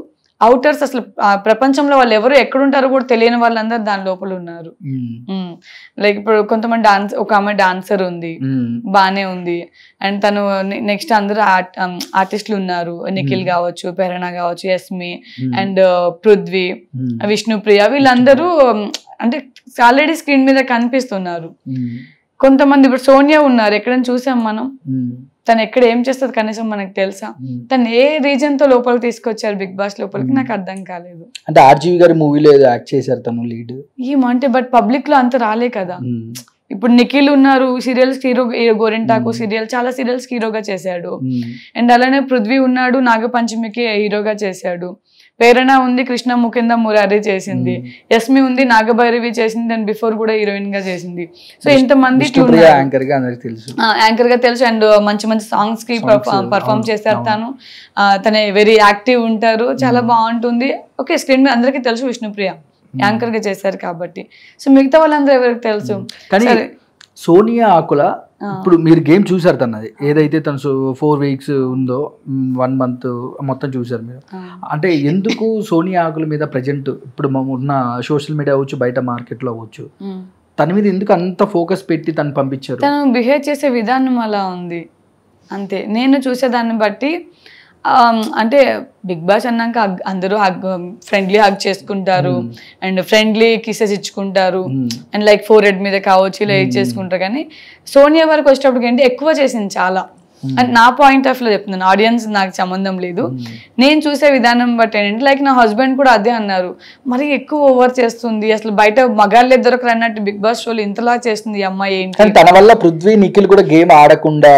B: అవుటర్స్ అసలు ప్రపంచంలో వాళ్ళు ఎవరు ఎక్కడుంటారో కూడా తెలియని వాళ్ళందరూ దాని లోపల ఉన్నారు లైక్ hmm. hmm. ఇప్పుడు కొంతమంది డాన్స్ ఒక ఆమె డాన్సర్ ఉంది hmm. బానే ఉంది అండ్ తను నెక్స్ట్ అందరూ ఆర్టిస్టులు ఉన్నారు నిఖిల్ కావచ్చు ప్రేరణ కావచ్చు యస్మి అండ్ పృథ్వీ విష్ణుప్రియ వీళ్ళందరూ అంటే ఆల్రెడీ స్క్రీన్ మీద కనిపిస్తున్నారు కొంతమంది ఇప్పుడు సోనియా ఉన్నారు ఎక్కడైనా చూసాం మనం తను ఎక్కడ ఏం చేస్తుంది కనీసం మనకు తెలుసా తను ఏ రీజన్ తో లోపలికి తీసుకొచ్చారు బిగ్ బాస్ లోపలికి నాకు అర్థం కాలేదు
A: అంటే ఆర్జీవి గారి మూవీలో ఏదో యాక్ట్ చేశారు తను లీడ్
B: ఏమంటే బట్ పబ్లిక్ లో అంత రాలే కదా ఇప్పుడు నిఖిల్ ఉన్నారు సీరియల్స్ హీరో గోరింటాకు సీరియల్ చాలా సీరియల్స్ హీరోగా చేశాడు అండ్ అలానే పృథ్వీ ఉన్నాడు నాగపంచమికి హీరోగా చేశాడు ప్రేరణ ఉంది కృష్ణ ముకింద మురారి చేసింది యస్మి ఉంది నాగభైరవి చేసింది అండ్ బిఫోర్ కూడా హీరోయిన్ గా చేసింది సో ఇంతమంది యాంకర్ గా యాంకర్ గా తెలుసు అండ్ మంచి మంచి సాంగ్స్ కి పర్ఫామ్ చేస్తారు తను తనే వెరీ యాక్టివ్ ఉంటారు చాలా బాగుంటుంది ఓకే స్క్రీన్ మీద అందరికీ తెలుసు విష్ణుప్రియ యాంకర్ గా చేశారు కాబట్టి సో మిగతా వాళ్ళందరూ ఎవరికి తెలుసు
A: సోనియా ఆకుల ఇప్పుడు మీరు గేమ్ చూసారు తనది ఏదైతే తను ఫోర్ వీక్స్ ఉందో వన్ మంత్ మొత్తం చూసారు మీరు అంటే ఎందుకు సోనియా ఆకుల మీద ప్రజెంట్ ఇప్పుడు ఉన్న సోషల్ మీడియా అవ్వచ్చు బయట మార్కెట్లో అవ్వచ్చు తన మీద ఎందుకు అంత ఫోకస్ పెట్టి తను పంపించారు
B: తను బిహేవ్ చేసే విధానం అలా ఉంది అంతే నేను చూసేదాన్ని బట్టి Um, అంటే బిగ్ బాస్ అన్నాక అందరూ హగ్ ఫ్రెండ్లీ um, హగ్ చేసుకుంటారు అండ్ ఫ్రెండ్లీ కిసెస్ ఇచ్చుకుంటారు అండ్ లైక్ ఫోర్ హెడ్ మీద కావచ్చు ఇలా hmm. ఇది చేసుకుంటారు కానీ సోనియా వరకు వచ్చేటప్పటికి ఏంటి ఎక్కువ చేసింది చాలా అండ్ hmm. నా పాయింట్ ఆఫ్ లో చెప్తున్నాను ఆడియన్స్ నాకు సంబంధం లేదు hmm. నేను చూసే విధానం బట్ ఏంటంటే లైక్ నా హస్బెండ్ కూడా అదే అన్నారు మరి ఎక్కువ ఓవర్ చేస్తుంది అసలు బయట మగాళ్ళు ఇద్దరు అన్నట్టు బిగ్ బాస్ షోలు ఇంతలా చేస్తుంది అమ్మాయి ఏంటి తన
A: వల్ల పృథ్వీ నిఖిల్ కూడా గేమ్ ఆడకుండా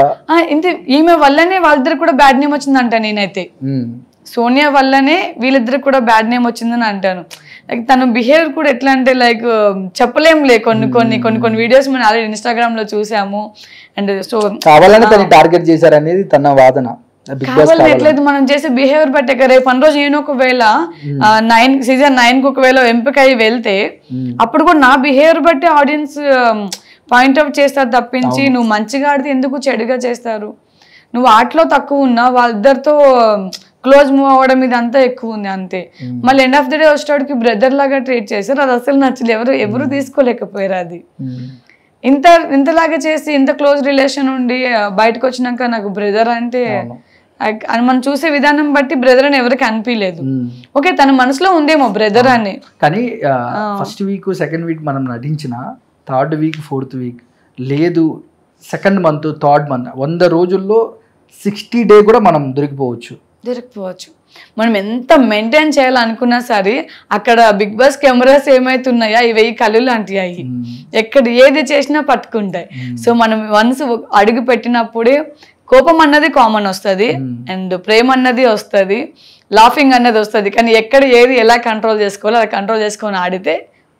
B: ఇంతే ఈమె వల్లనే వాళ్ళిద్దరు కూడా బ్యాడ్ నేమ్ వచ్చిందంట నేనైతే hmm. సోనియా వల్లనే వీళ్ళిద్దరికి కూడా బ్యాడ్ నేమ్ వచ్చిందని అంటాను లైక్ బిహేవియర్ కూడా ఎట్లా అంటే లైక్ చెప్పలేం లే కొన్ని కొన్ని hmm. కొన్ని కొన్ని వీడియోస్ మనం ఆల్రెడీ ఇన్స్టాగ్రామ్ లో చూసాము అండ్ సో కావాలని తను
A: టార్గెట్ అనేది తన వాదన కావాలనట్లేదు
B: మనం చేసే బిహేవియర్ బట్టే కదా రేపు రోజు నేను ఒకవేళ నైన్ సీజన్ నైన్ కి ఒకవేళ ఎంపిక అయి వెళ్తే hmm. అప్పుడు కూడా నా బిహేవియర్ బట్టి ఆడియన్స్ పాయింట్ అవుట్ చేస్తారు తప్పించి నువ్వు మంచిగా ఆడితే ఎందుకు చెడుగా చేస్తారు నువ్వు ఆటలో తక్కువ ఉన్నా వాళ్ళిద్దరితో క్లోజ్ మూవ్ అవ్వడం మీద అంతా ఎక్కువ ఉంది అంతే మళ్ళీ ఎండ్ ఆఫ్ ద డే వచ్చేటోడికి బ్రదర్ లాగా ట్రీట్ చేశారు అది అసలు నచ్చలేదు ఎవరు ఎవరు తీసుకోలేకపోయారు అది ఇంత ఇంతలాగా చేసి ఇంత క్లోజ్ రిలేషన్ ఉండి బయటకు వచ్చినాక నాకు బ్రదర్ అంటే అని మనం చూసే విధానం బట్టి బ్రదర్ అని ఎవరికి అనిపించలేదు ఓకే తన మనసులో ఉందేమో బ్రదర్ అని
A: కానీ ఫస్ట్ వీక్ సెకండ్ వీక్ మనం నటించిన థర్డ్ వీక్ ఫోర్త్ వీక్ లేదు సెకండ్ మంత్ థర్డ్ మంత్ వంద రోజుల్లో సిక్స్టీ డే కూడా మనం దొరికిపోవచ్చు
B: దొరికిపోవచ్చు మనం ఎంత మెయింటైన్ చేయాలనుకున్నా సరే అక్కడ బిగ్ బాస్ కెమెరాస్ ఏమైతున్నాయా ఇవి కళ్ళు లాంటివి అవి ఎక్కడ ఏది చేసినా పట్టుకుంటాయి సో మనం వన్స్ అడుగు పెట్టినప్పుడే కోపం అన్నది కామన్ వస్తుంది అండ్ ప్రేమ అన్నది వస్తుంది లాఫింగ్ అన్నది వస్తుంది కానీ ఎక్కడ ఏది ఎలా కంట్రోల్ చేసుకోవాలో అలా కంట్రోల్ చేసుకొని ఆడితే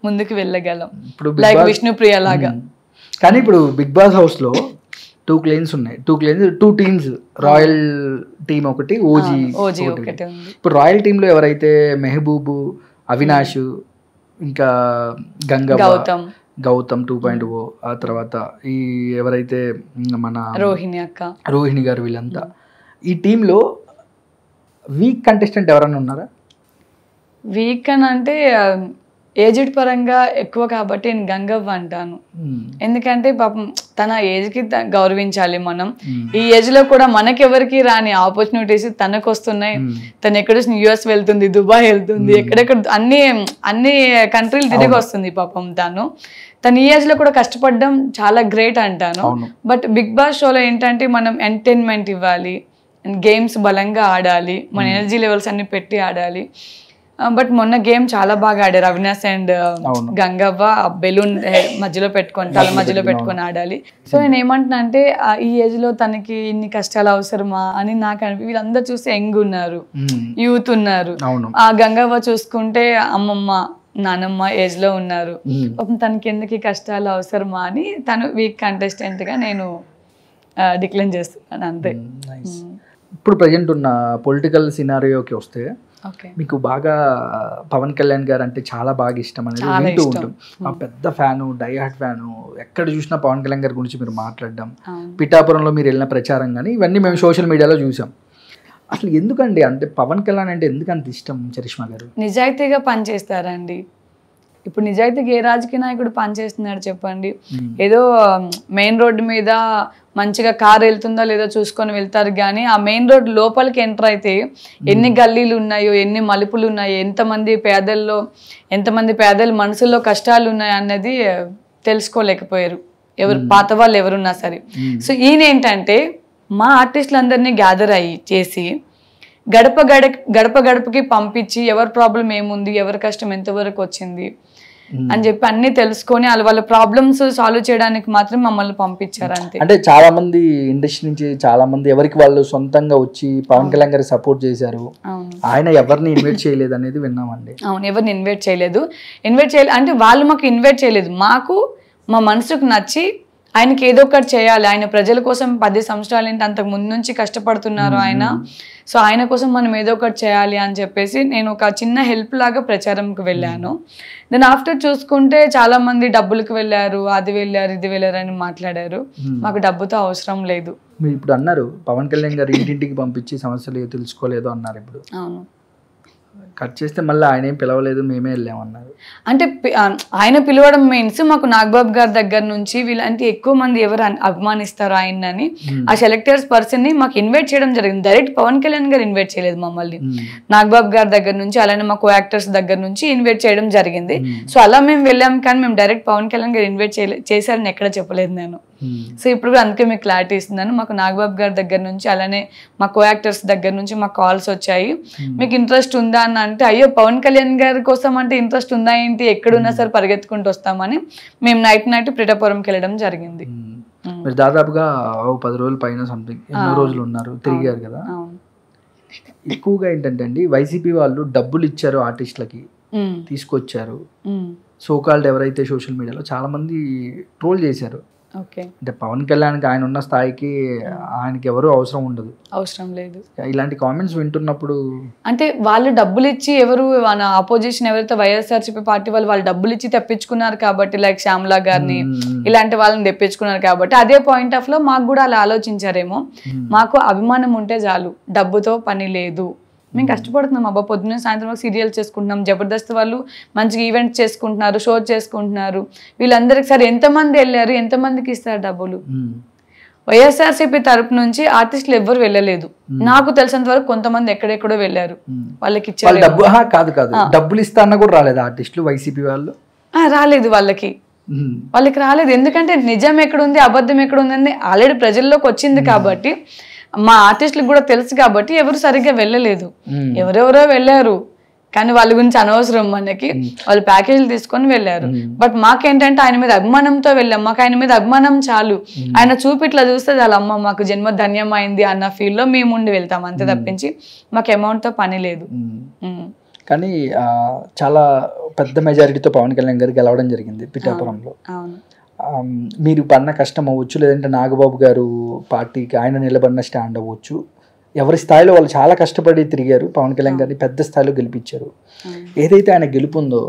B: ముందుకు వెళ్ళగలం లైక్ విష్ణుప్రియ లాగా కానీ ఇప్పుడు బిగ్
A: బాస్ హౌస్లో టూ క్లెయిన్స్ ఉన్నాయి two clans two teams royal team ఒకటి ఓజీ ఇప్పుడు రాయల్ టీంలో ఎవరైతే మెహబూబు అవినాష్ ఇంకా Ganga Gautam Gautam two point O ఆ తర్వాత ఈ ఎవరైతే మన
B: రోహిణి అక్క
A: రోహిణి గారు వీళ్ళంతా ఈ టీంలో వీక్ కంటెస్టెంట్ ఎవరైనా ఉన్నారా
B: వీక్ అని అంటే ఏజ్డ్ పరంగా ఎక్కువ కాబట్టి నేను గంగవ్వ అంటాను hmm. ఎందుకంటే పాపం తన ఏజ్కి గౌరవించాలి మనం hmm. ఈ ఏజ్లో కూడా మనకెవరికి రాని ఆపర్చునిటీస్ తనకు వస్తున్నాయి hmm. తను ఎక్కడ యుఎస్ వెళ్తుంది దుబాయ్ వెళ్తుంది ఎక్కడెక్కడ అన్ని అన్ని కంట్రీలు తిరిగి వస్తుంది పాపం తను తన ఈ ఏజ్లో కూడా కష్టపడడం చాలా గ్రేట్ అంటాను బట్ బిగ్ బాస్ షోలో ఏంటంటే మనం ఎంటర్టైన్మెంట్ ఇవ్వాలి గేమ్స్ బలంగా ఆడాలి మన ఎనర్జీ లెవెల్స్ అన్ని పెట్టి ఆడాలి బట్ మొన్న గేమ్ చాలా బాగా ఆడారు అవినాష్ అండ్ గంగవ్వ బెలూన్ మధ్యలో పెట్టుకొని తల మధ్యలో పెట్టుకొని ఆడాలి సో నేను ఏమంటున్నా అంటే ఈ ఏజ్ లో తనకి ఇన్ని కష్టాలు అవసరమా అని నాకు అనిపి వీళ్ళందరూ చూస్తే యంగ్ ఉన్నారు యూత్ ఉన్నారు ఆ గంగవ్వ చూసుకుంటే అమ్మమ్మ నానమ్మ ఏజ్ లో ఉన్నారు తనకి ఎందుకు కష్టాలు అవసరమా అని తను వీక్ కంటెస్టెంట్ గా నేను డిక్లైన్ చేస్తున్నాను అంతే
A: ఇప్పుడు ప్రజెంట్ ఉన్న పొలిటికల్ సినారియోకి వస్తే మీకు బాగా పవన్ కళ్యాణ్ గారు అంటే చాలా బాగా ఇష్టం అనేది వింటూ ఉంటాం ఆ పెద్ద ఫ్యాను డైహార్ట్ ఫ్యాను ఎక్కడ చూసినా పవన్ కళ్యాణ్ గారి గురించి మీరు మాట్లాడడం పిఠాపురంలో మీరు వెళ్ళిన ప్రచారం కానీ ఇవన్నీ మేము సోషల్ మీడియాలో చూసాం అసలు ఎందుకండి అంటే పవన్ కళ్యాణ్ అంటే ఎందుకు అంత ఇష్టం చరిష్మా గారు
B: నిజాయితీగా పనిచేస్తారండి ఇప్పుడు నిజాయితీకి ఏ రాజకీయ నాయకుడు పనిచేస్తున్నాడు చెప్పండి ఏదో మెయిన్ రోడ్డు మీద మంచిగా కార్ వెళ్తుందా లేదో చూసుకొని వెళ్తారు కానీ ఆ మెయిన్ రోడ్ లోపలికి ఎంటర్ అయితే ఎన్ని గల్లీలు ఉన్నాయో ఎన్ని మలుపులు ఉన్నాయో ఎంతమంది పేదల్లో ఎంతమంది పేదల మనసులో కష్టాలు ఉన్నాయి అన్నది తెలుసుకోలేకపోయారు ఎవరు పాత వాళ్ళు ఎవరున్నా సరే సో ఈయన ఏంటంటే మా ఆర్టిస్టులందరినీ గ్యాదర్ అయ్యి చేసి గడప గడ గడప గడపకి పంపించి ఎవరి ప్రాబ్లం ఏముంది ఎవరి కష్టం ఎంతవరకు వచ్చింది Hmm. అని చెప్పి అన్ని తెలుసుకొని వాళ్ళు వాళ్ళ ప్రాబ్లమ్స్ సాల్వ్ చేయడానికి మాత్రం మమ్మల్ని పంపించారు అంతే అంటే
A: చాలా మంది ఇండస్ట్రీ నుంచి చాలా మంది ఎవరికి వాళ్ళు సొంతంగా వచ్చి పవన్ కళ్యాణ్ గారి సపోర్ట్ చేశారు ఆయన ఎవరిని ఇన్వైట్ చేయలేదు అనేది విన్నామండి
B: అవును ఎవరిని ఇన్వైట్ చేయలేదు ఇన్వైట్ చేయలేదు అంటే వాళ్ళు మాకు ఇన్వైట్ చేయలేదు మాకు మా మనసుకు నచ్చి ఆయనకి ఏదో ఒకటి చేయాలి ఆయన ప్రజల కోసం పది సంవత్సరాలు ఏంటి అంతకు ముందు నుంచి కష్టపడుతున్నారు ఆయన సో ఆయన కోసం మనం ఏదో ఒకటి చేయాలి అని చెప్పేసి నేను ఒక చిన్న హెల్ప్ లాగా ప్రచారంకి వెళ్ళాను దెన్ ఆఫ్టర్ చూసుకుంటే చాలా మంది డబ్బులకు వెళ్ళారు అది వెళ్ళారు ఇది వెళ్ళారు అని మాట్లాడారు మాకు డబ్బుతో అవసరం లేదు
A: ఇప్పుడు అన్నారు పవన్ కళ్యాణ్ గారు ఇంటింటికి పంపించి సమస్యలు తెలుసుకోలేదు అన్నారు ఇప్పుడు అవును కట్ చేస్తే మళ్ళీ ఆయన ఏం పిలవలేదు మేమే వెళ్ళామన్నారు
B: అంటే ఆయన పిలవడం మీన్స్ మాకు నాగబాబు గారి దగ్గర నుంచి వీళ్ళంటే ఎక్కువ మంది ఎవరు అభిమానిస్తారు ఆయనని ఆ సెలెక్టర్స్ పర్సన్ ని మాకు ఇన్వైట్ చేయడం జరిగింది డైరెక్ట్ పవన్ కళ్యాణ్ గారు ఇన్వైట్ చేయలేదు మమ్మల్ని నాగబాబు గారి దగ్గర నుంచి అలానే మాకు యాక్టర్స్ దగ్గర నుంచి ఇన్వైట్ చేయడం జరిగింది సో అలా మేము వెళ్ళాం కానీ మేము డైరెక్ట్ పవన్ కళ్యాణ్ గారు ఇన్వైట్ చేశారని ఎక్కడ చెప్పలేదు నేను Hmm. సో ఇప్పుడు అందుకే మీకు క్లారిటీ ఇస్తున్నాను మాకు నాగబాబు గారి దగ్గర నుంచి అలానే మా కో యాక్టర్స్ దగ్గర నుంచి మాకు కాల్స్ వచ్చాయి hmm. మీకు ఇంట్రెస్ట్ ఉందా అని అంటే అయ్యో పవన్ కళ్యాణ్ గారి కోసం అంటే ఇంట్రెస్ట్ ఉందా ఏంటి ఎక్కడున్నా hmm. సరే పరిగెత్తుకుంటూ వస్తామని మేము నైట్ నైట్ పిఠాపురంకి వెళ్ళడం జరిగింది
A: మీరు దాదాపుగా పది రోజుల పైన సంథింగ్ ఎన్నో రోజులు ఉన్నారు తిరిగారు కదా ఎక్కువగా ఏంటంటే అండి వైసీపీ వాళ్ళు డబ్బులు ఇచ్చారు ఆర్టిస్టులకి తీసుకొచ్చారు సోకాల్డ్ ఎవరైతే సోషల్ మీడియాలో చాలా మంది ట్రోల్ చేశారు అంటే పవన్ కళ్యాణ్కి ఆయన ఉన్న స్థాయికి ఆయనకి ఎవరు అవసరం ఉండదు అవసరం లేదు ఇలాంటి కామెంట్స్ వింటున్నప్పుడు
B: అంటే వాళ్ళు డబ్బులు ఇచ్చి ఎవరు మన ఆపోజిషన్ ఎవరైతే వైఎస్ఆర్ పార్టీ వాళ్ళు వాళ్ళు డబ్బులు ఇచ్చి తెప్పించుకున్నారు కాబట్టి లైక్ శ్యామ్లా గారిని ఇలాంటి వాళ్ళని తెప్పించుకున్నారు కాబట్టి అదే పాయింట్ ఆఫ్ లో మాకు కూడా అలా ఆలోచించారేమో మాకు అభిమానం ఉంటే చాలు డబ్బుతో పని లేదు మేము కష్టపడుతున్నాం అబ్బా పొద్దున్న సాయంత్రం సీరియల్ చేసుకుంటున్నాం జబర్దస్త్ వాళ్ళు మంచిగా ఈవెంట్ చేసుకుంటున్నారు షో చేసుకుంటున్నారు వీళ్ళందరికి సరే ఎంతమంది వెళ్ళారు ఎంతమందికి ఇస్తారు డబ్బులు వైఎస్ఆర్సిపి తరపు నుంచి ఆర్టిస్టులు ఎవ్వరు వెళ్ళలేదు నాకు తెలిసినంత వరకు కొంతమంది ఎక్కడెక్కడో వెళ్ళారు వాళ్ళకి
A: కాదు డబ్బులు ఇస్తాన్న కూడా రాలేదు ఆర్టిస్టులు వైసీపీ వాళ్ళు
B: రాలేదు వాళ్ళకి వాళ్ళకి రాలేదు ఎందుకంటే నిజం ఎక్కడుంది అబద్ధం ఎక్కడుందని ఆల్రెడీ ప్రజల్లోకి వచ్చింది కాబట్టి మా ఆర్టిస్టులకు కూడా తెలుసు కాబట్టి ఎవరు సరిగ్గా వెళ్ళలేదు ఎవరెవరో వెళ్ళారు కానీ వాళ్ళ గురించి అనవసరం మనకి వాళ్ళు ప్యాకేజీలు తీసుకొని వెళ్ళారు బట్ మాకేంటంటే ఆయన మీద అభిమానంతో వెళ్ళాం మాకు ఆయన మీద అభిమానం చాలు ఆయన చూపిట్లా చూస్తే చాలా అమ్మ మాకు జన్మ ధన్యమైంది అన్న ఫీల్లో మేము ఉండి వెళ్తాం అంతే తప్పించి మాకు అమౌంట్తో పని లేదు
A: కానీ చాలా పెద్ద మెజారిటీతో పవన్ కళ్యాణ్ గారికి గెలవడం జరిగింది పిఠాపురంలో మీరు పడిన కష్టం అవ్వచ్చు లేదంటే నాగబాబు గారు పార్టీకి ఆయన నిలబడిన స్టాండ్ అవ్వచ్చు ఎవరి స్థాయిలో వాళ్ళు చాలా కష్టపడి తిరిగారు పవన్ కళ్యాణ్ గారిని పెద్ద స్థాయిలో గెలిపించారు ఏదైతే ఆయన గెలుపుందో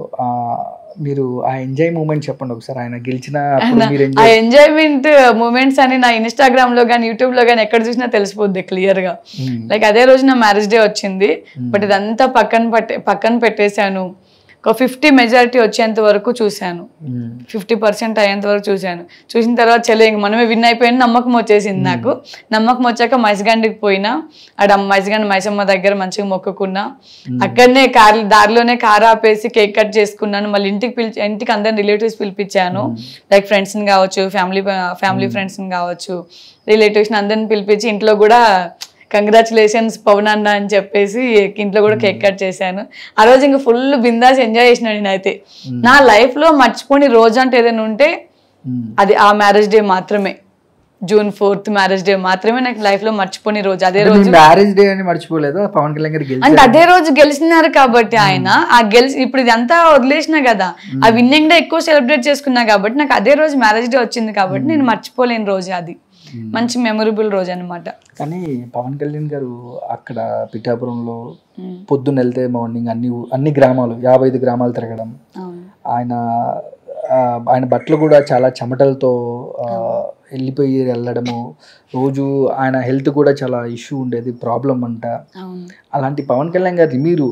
A: మీరు ఆ ఎంజాయ్ మూమెంట్ చెప్పండి ఒకసారి ఆయన గెలిచిన
B: ఎంజాయ్మెంట్ మూమెంట్స్ అని నా ఇన్స్టాగ్రామ్ లో కానీ యూట్యూబ్ లో కానీ ఎక్కడ చూసినా తెలిసిపోద్ది క్లియర్ గా లైక్ అదే రోజు నా మ్యారేజ్ డే వచ్చింది బట్ ఇదంతా పక్కన పట్టే పక్కన పెట్టేశాను ఒక ఫిఫ్టీ మెజారిటీ వచ్చేంత వరకు చూశాను ఫిఫ్టీ పర్సెంట్ అయ్యేంత వరకు చూశాను చూసిన తర్వాత చెల్లె మనమే విన్ అయిపోయిన నమ్మకం వచ్చేసింది నాకు నమ్మకం వచ్చాక మైసగండికి పోయినా ఆడ మైసగండి మైసమ్మ దగ్గర మంచిగా మొక్కుకున్నా అక్కడనే కార్ దారిలోనే కార్ ఆపేసి కేక్ కట్ చేసుకున్నాను మళ్ళీ ఇంటికి పిలిచి ఇంటికి అందరిని రిలేటివ్స్ పిలిపించాను లైక్ ఫ్రెండ్స్ని కావచ్చు ఫ్యామిలీ ఫ్యామిలీ ఫ్రెండ్స్ని కావచ్చు రిలేటివ్స్ని అందరిని పిలిపించి ఇంట్లో కూడా కంగ్రాచులేషన్స్ పవన్ అన్న అని చెప్పేసి ఇంట్లో కూడా కేక్ hmm. కట్ చేశాను ఆ రోజు ఇంకా ఫుల్ బిందాస్ ఎంజాయ్ చేసిన నేనైతే hmm. నా లైఫ్ లో మర్చిపోని రోజు అంటే ఏదైనా ఉంటే hmm. అది ఆ మ్యారేజ్ డే మాత్రమే జూన్ ఫోర్త్ మ్యారేజ్ డే మాత్రమే నాకు లైఫ్ లో మర్చిపోని రోజు అదే రోజు మ్యారేజ్
A: డే అని మర్చిపోలేదు పవన్ కళ్యాణ్ అంటే అదే
B: రోజు గెలిచినారు కాబట్టి ఆయన ఆ గెలిచి ఇప్పుడు ఇదంతా వదిలేసిన కదా ఆ విన్నింగ్ డే ఎక్కువ సెలబ్రేట్ చేసుకున్నా కాబట్టి నాకు అదే రోజు మ్యారేజ్ డే వచ్చింది కాబట్టి నేను మర్చిపోలేని రోజు అది మంచి మెమొరబుల్ రోజు అనమాట
A: కానీ పవన్ కళ్యాణ్ గారు అక్కడ పిఠాపురంలో పొద్దున్న వెళ్తే మార్నింగ్ అన్ని అన్ని గ్రామాలు యాభై ఐదు గ్రామాలు తిరగడం ఆయన ఆయన బట్టలు కూడా చాలా చెమటలతో వెళ్ళిపోయి వెళ్ళడము రోజు ఆయన హెల్త్ కూడా చాలా ఇష్యూ ఉండేది ప్రాబ్లం అంట అలాంటి పవన్ కళ్యాణ్ గారిని మీరు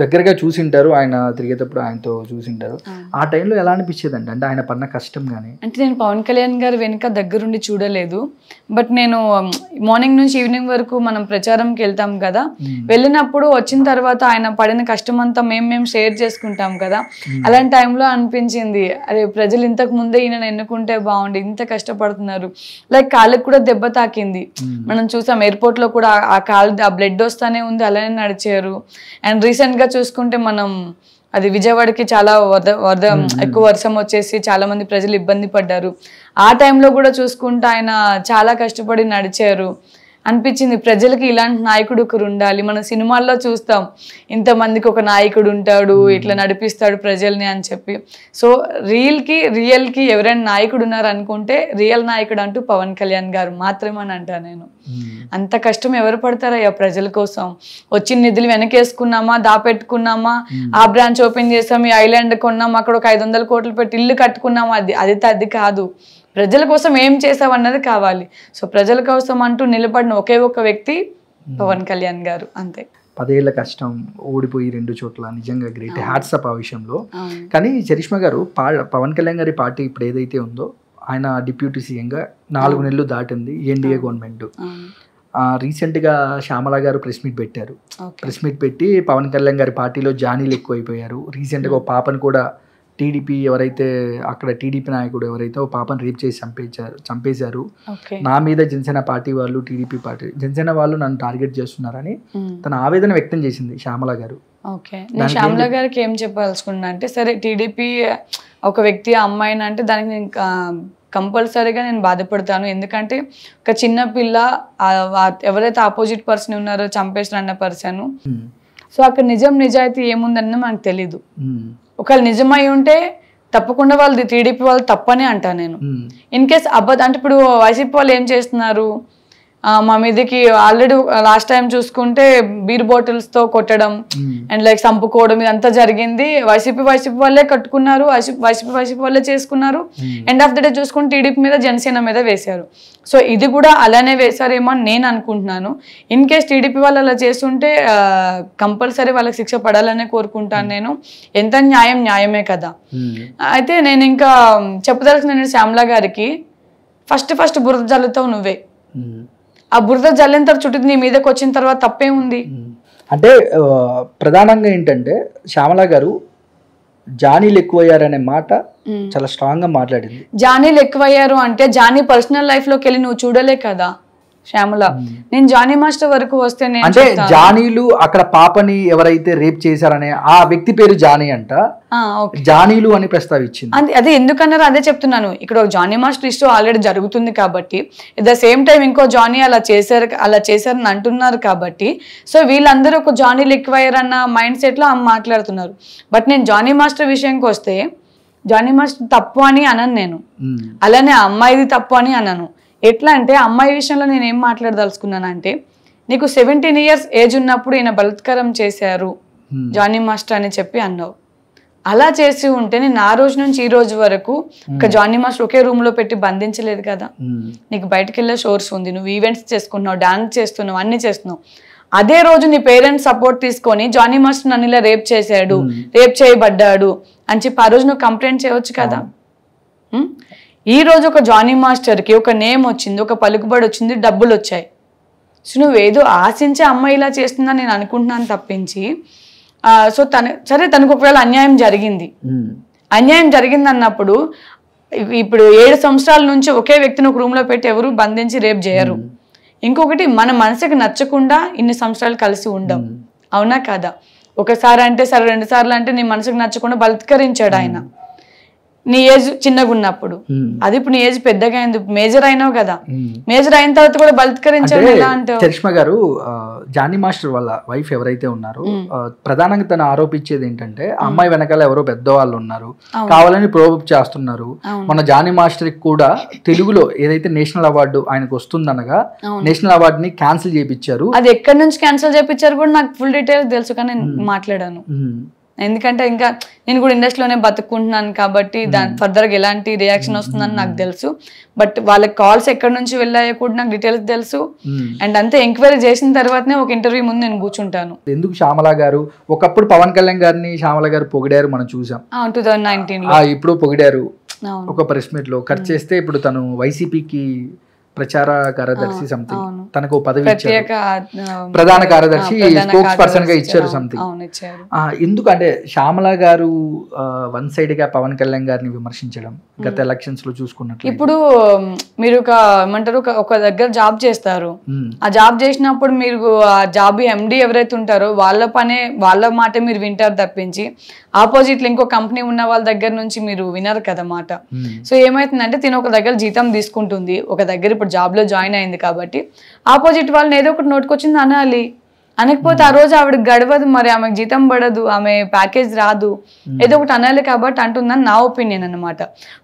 A: దగ్గరగా చూసింటారు ఆయన తిరిగేటప్పుడు ఆయనతో చూసింటారు ఆ టైంలో ఎలా అనిపించేదండి అంటే ఆయన పన్న కష్టం కానీ
B: అంటే నేను పవన్ కళ్యాణ్ గారు వెనుక దగ్గరుండి చూడలేదు బట్ నేను మార్నింగ్ నుంచి ఈవినింగ్ వరకు మనం ప్రచారంకి వెళ్తాం కదా వెళ్ళినప్పుడు వచ్చిన తర్వాత ఆయన పడిన కష్టం అంతా మేము మేము షేర్ చేసుకుంటాం కదా అలాంటి టైంలో అనిపించింది అరే ప్రజలు ఇంతకు ముందే ఈయన ఎన్నుకుంటే బాగుండి ఇంత కష్టపడుతున్నారు లైక్ కాళ్ళకి కూడా దెబ్బ తాకింది మనం చూసాం ఎయిర్పోర్ట్ లో కూడా ఆ కాలు ఆ బ్లడ్ వస్తానే ఉంది అలానే నడిచారు అండ్ రీసెంట్ గా చూసుకుంటే మనం అది విజయవాడకి చాలా వరద వరద ఎక్కువ వర్షం వచ్చేసి చాలా మంది ప్రజలు ఇబ్బంది పడ్డారు ఆ టైంలో కూడా చూసుకుంటే ఆయన చాలా కష్టపడి నడిచారు అనిపించింది ప్రజలకి ఇలాంటి నాయకుడు ఒకరు ఉండాలి మన సినిమాల్లో చూస్తాం ఇంతమందికి ఒక నాయకుడు ఉంటాడు ఇట్లా నడిపిస్తాడు ప్రజల్ని అని చెప్పి సో రియల్కి రియల్కి ఎవరైనా నాయకుడు ఉన్నారు అనుకుంటే రియల్ నాయకుడు అంటూ పవన్ కళ్యాణ్ గారు మాత్రమే అని అంటాను నేను అంత కష్టం ఎవరు పడతారయ్యా ప్రజల కోసం వచ్చిన నిధులు వెనకేసుకున్నామా దాపెట్టుకున్నామా ఆ బ్రాంచ్ ఓపెన్ చేసాం ఈ ఐలాండ్ కొన్నాం అక్కడ ఒక ఐదు వందల కోట్లు పెట్టి ఇల్లు కట్టుకున్నాము అది అది అది కాదు ప్రజల కోసం ఏం చేసావన్నది కావాలి సో ప్రజల కోసం అంటూ నిలబడిన ఒకే ఒక వ్యక్తి hmm. పవన్ కళ్యాణ్ గారు అంతే
A: పదేళ్ల కష్టం ఓడిపోయి రెండు చోట్ల నిజంగా గ్రేట్ హ్యాట్సప్ ఆ విషయంలో కానీ చరిష్మా గారు పవన్ కళ్యాణ్ గారి పార్టీ ఇప్పుడు ఏదైతే ఉందో ఆయన డిప్యూటీ సీఎంగా నాలుగు నెలలు దాటింది ఎన్డీఏ గవర్నమెంట్ రీసెంట్గా శ్యామల గారు ప్రెస్ మీట్ పెట్టారు ప్రెస్ మీట్ పెట్టి పవన్ కళ్యాణ్ గారి పార్టీలో జానీలు ఎక్కువైపోయారు రీసెంట్గా hmm. పాపను కూడా టీడీపీ ఎవరైతే అక్కడ టీడీపీ నాయకుడు ఎవరైతే ఓ పాపను రేప్ చేసి చంపేశారు చంపేశారు నా మీద జనసేన పార్టీ వాళ్ళు టీడీపీ పార్టీ జనసేన వాళ్ళు నన్ను టార్గెట్ చేస్తున్నారని తన ఆవేదన వ్యక్తం చేసింది శ్యామల గారు
B: శ్యామల గారికి ఏం చెప్పదలుచుకున్నా అంటే సరే టీడీపీ ఒక వ్యక్తి అమ్మాయిని అంటే దానికి నేను కంపల్సరీగా నేను బాధపడతాను ఎందుకంటే ఒక చిన్న పిల్ల ఎవరైతే ఆపోజిట్ పర్సన్ ఉన్నారో చంపేసిన అన్న పర్సన్ సో అక్కడ నిజం నిజాయితీ ఏముందన్న మనకు తెలీదు ఒకవేళ నిజమై ఉంటే తప్పకుండా వాళ్ళది టీడీపీ వాళ్ళు తప్పనే అంటాను నేను ఇన్ కేస్ అబద్ధ అంటే ఇప్పుడు వైసీపీ వాళ్ళు ఏం చేస్తున్నారు మా మీదకి ఆల్రెడీ లాస్ట్ టైం చూసుకుంటే బీర్ బాటిల్స్ తో కొట్టడం అండ్ hmm. లైక్ చంపుకోవడం ఇదంతా జరిగింది వైసీపీ వైసీపీ వాళ్ళే కట్టుకున్నారు వైసీపీ వైసీపీ వాళ్ళే చేసుకున్నారు ఎండ్ ఆఫ్ ద డే చూసుకుని టీడీపీ మీద జనసేన మీద వేశారు సో ఇది కూడా అలానే వేశారేమో అని నేను అనుకుంటున్నాను ఇన్ కేస్ టీడీపీ వాళ్ళు అలా చేస్తుంటే కంపల్సరీ వాళ్ళకి శిక్ష పడాలనే కోరుకుంటాను hmm. నేను ఎంత న్యాయం న్యాయమే కదా hmm. అయితే నేను ఇంకా చెప్పదలసిన శ్యామ్లా గారికి ఫస్ట్ ఫస్ట్ బురద జల్లుతావు నువ్వే ఆ బురద జల్లిన తర్వాత చుట్టూ నీ మీదకి వచ్చిన తర్వాత తప్పే ఉంది
A: అంటే ప్రధానంగా ఏంటంటే శ్యామల గారు జానీలు ఎక్కువయ్యారనే మాట చాలా స్ట్రాంగ్ గా మాట్లాడింది
B: జానీలు ఎక్కువయ్యారు అంటే జానీ పర్సనల్ లైఫ్ లోకి వెళ్ళి నువ్వు చూడలే కదా శ్యాముల నేను జానీ మాస్టర్ వరకు వస్తే అంటే జానీలు
A: అక్కడ పాపని ఎవరైతే రేప్ చేశారనే ఆ వ్యక్తి పేరు జానీ అంట జానీలు అని ప్రస్తావించింది అంటే
B: అదే ఎందుకన్నారు అదే చెప్తున్నాను ఇక్కడ ఒక జానీ మాస్టర్ ఇష్యూ ఆల్రెడీ జరుగుతుంది కాబట్టి ఎట్ ద సేమ్ టైం ఇంకో జానీ అలా చేశారు అలా చేశారని అంటున్నారు కాబట్టి సో వీళ్ళందరూ ఒక జానీలు ఎక్కువయ్యారన్న మైండ్ లో ఆమె మాట్లాడుతున్నారు బట్ నేను జానీ మాస్టర్ విషయంకి వస్తే జానీ మాస్టర్ తప్పు అని అనను నేను అలానే అమ్మాయిది తప్పు అని అనను ఎట్లా అంటే అమ్మాయి విషయంలో నేను ఏం మాట్లాడదలుచుకున్నానంటే నీకు సెవెంటీన్ ఇయర్స్ ఏజ్ ఉన్నప్పుడు ఈయన బలత్కారం చేశారు hmm. జానీ మాస్టర్ అని చెప్పి అన్నావు అలా చేసి ఉంటే నేను ఆ రోజు నుంచి ఈ రోజు వరకు ఒక hmm. జానీ మాస్టర్ ఒకే రూమ్ లో పెట్టి బంధించలేదు కదా hmm. నీకు బయటకు వెళ్ళే షోర్స్ ఉంది నువ్వు ఈవెంట్స్ చేసుకున్నావు డాన్స్ చేస్తున్నావు అన్ని చేస్తున్నావు అదే రోజు నీ పేరెంట్స్ సపోర్ట్ తీసుకొని జానీ మాస్టర్ నన్ను ఇలా రేప్ చేశాడు రేప్ చేయబడ్డాడు అని చెప్పి ఆ రోజు నువ్వు కంప్లైంట్ చేయవచ్చు కదా ఈ రోజు ఒక జానీ మాస్టర్కి ఒక నేమ్ వచ్చింది ఒక పలుకుబడి వచ్చింది డబ్బులు వచ్చాయి సో నువ్వేదో ఆశించే అమ్మాయి ఇలా చేస్తుందని నేను అనుకుంటున్నాను తప్పించి సో తన సరే తనకు ఒకవేళ అన్యాయం జరిగింది అన్యాయం జరిగింది అన్నప్పుడు ఇప్పుడు ఏడు సంవత్సరాల నుంచి ఒకే వ్యక్తిని ఒక రూమ్లో పెట్టి ఎవరు బంధించి రేపు చేయరు ఇంకొకటి మన మనసుకు నచ్చకుండా ఇన్ని సంవత్సరాలు కలిసి ఉండం అవునా కాదా ఒకసారి అంటే సరే రెండు సార్లు అంటే నీ మనసుకు నచ్చకుండా బలత్కరించాడు ఆయన నీ ఏజ్ చిన్నగా ఉన్నప్పుడు hmm. అది ఇప్పుడు నీ ఏజ్ పెద్దగా అయింది మేజర్ అయినావు కదా hmm. మేజర్ అయిన తర్వాత కూడా బలత్కరించడం ఎలా అంటే
A: గారు జానీ మాస్టర్ వాళ్ళ వైఫ్ ఎవరైతే ఉన్నారో hmm. ప్రధానంగా తను ఆరోపించేది ఏంటంటే అమ్మాయి వెనకాల ఎవరో పెద్దవాళ్ళు ఉన్నారు కావాలని ప్రోబ్ చేస్తున్నారు మన జానీ మాస్టర్ కూడా తెలుగులో ఏదైతే నేషనల్ అవార్డు ఆయనకు వస్తుందనగా నేషనల్ అవార్డు ని క్యాన్సిల్ చేయించారు అది
B: ఎక్కడి నుంచి క్యాన్సిల్ చేయించారు కూడా నాకు ఫుల్ డీటెయిల్స్ తెలుసు కానీ మాట్లాడాను ఎందుకంటే ఇంకా నేను కూడా ఇండస్ట్రీలోనే బతుకుంటున్నాను కాబట్టి hmm. దాని ఫర్దర్గా ఎలాంటి రియాక్షన్ వస్తుందని నాకు తెలుసు బట్ వాళ్ళ కాల్స్ ఎక్కడి నుంచి వెళ్ళాయో కూడా నాకు డీటెయిల్స్ తెలుసు hmm. అండ్ అంతే ఎంక్వైరీ చేసిన తర్వాతనే ఒక ఇంటర్వ్యూ ముందు నేను కూర్చుంటాను
A: ఎందుకు శ్యామల గారు ఒకప్పుడు పవన్ కళ్యాణ్ గారిని శ్యామల గారు పొగిడారు మనం చూసాం
B: టూ థౌసండ్ నైన్టీన్
A: ఇప్పుడు పొగిడారు ఒక ప్రెస్ మీట్ లో ఖర్చు hmm. చేస్తే ఇప్పుడు తను వైసీపీకి ప్రచార కార్యదర్శి సంథింగ్ తనకు పదవి
B: ప్రధాన కార్యదర్శి స్పోక్స్ పర్సన్ గా ఇచ్చారు సంథింగ్
A: ఎందుకంటే శ్యామల గారు వన్ సైడ్ గా పవన్ కళ్యాణ్ గారిని విమర్శించడం గత ఎలక్షన్స్ లో చూసుకున్నట్టు
B: ఇప్పుడు మీరు ఒక ఏమంటారు ఒక దగ్గర జాబ్ చేస్తారు ఆ జాబ్ చేసినప్పుడు మీరు ఆ జాబ్ ఎండి ఎవరైతే ఉంటారో వాళ్ళ పనే వాళ్ళ మాట మీరు వింటారు తప్పించి ఆపోజిట్ లో ఇంకో కంపెనీ ఉన్న వాళ్ళ దగ్గర నుంచి మీరు వినరు కదా మాట సో ఏమైతుందంటే తిన ఒక దగ్గర జీతం తీసుకుంటుంది ఒక దగ్గర ఇప్పుడు జాబ్లో జాయిన్ అయింది కాబట్టి ఆపోజిట్ వాళ్ళని ఏదో ఒకటి నోటుకొచ్చింది అనాలి అనకపోతే ఆ రోజు ఆవిడ గడవదు మరి ఆమెకు జీతం పడదు ఆమె ప్యాకేజ్ రాదు ఏదో ఒకటి అనాలి కాబట్టి అంటుందని నా ఒపీనియన్ అనమాట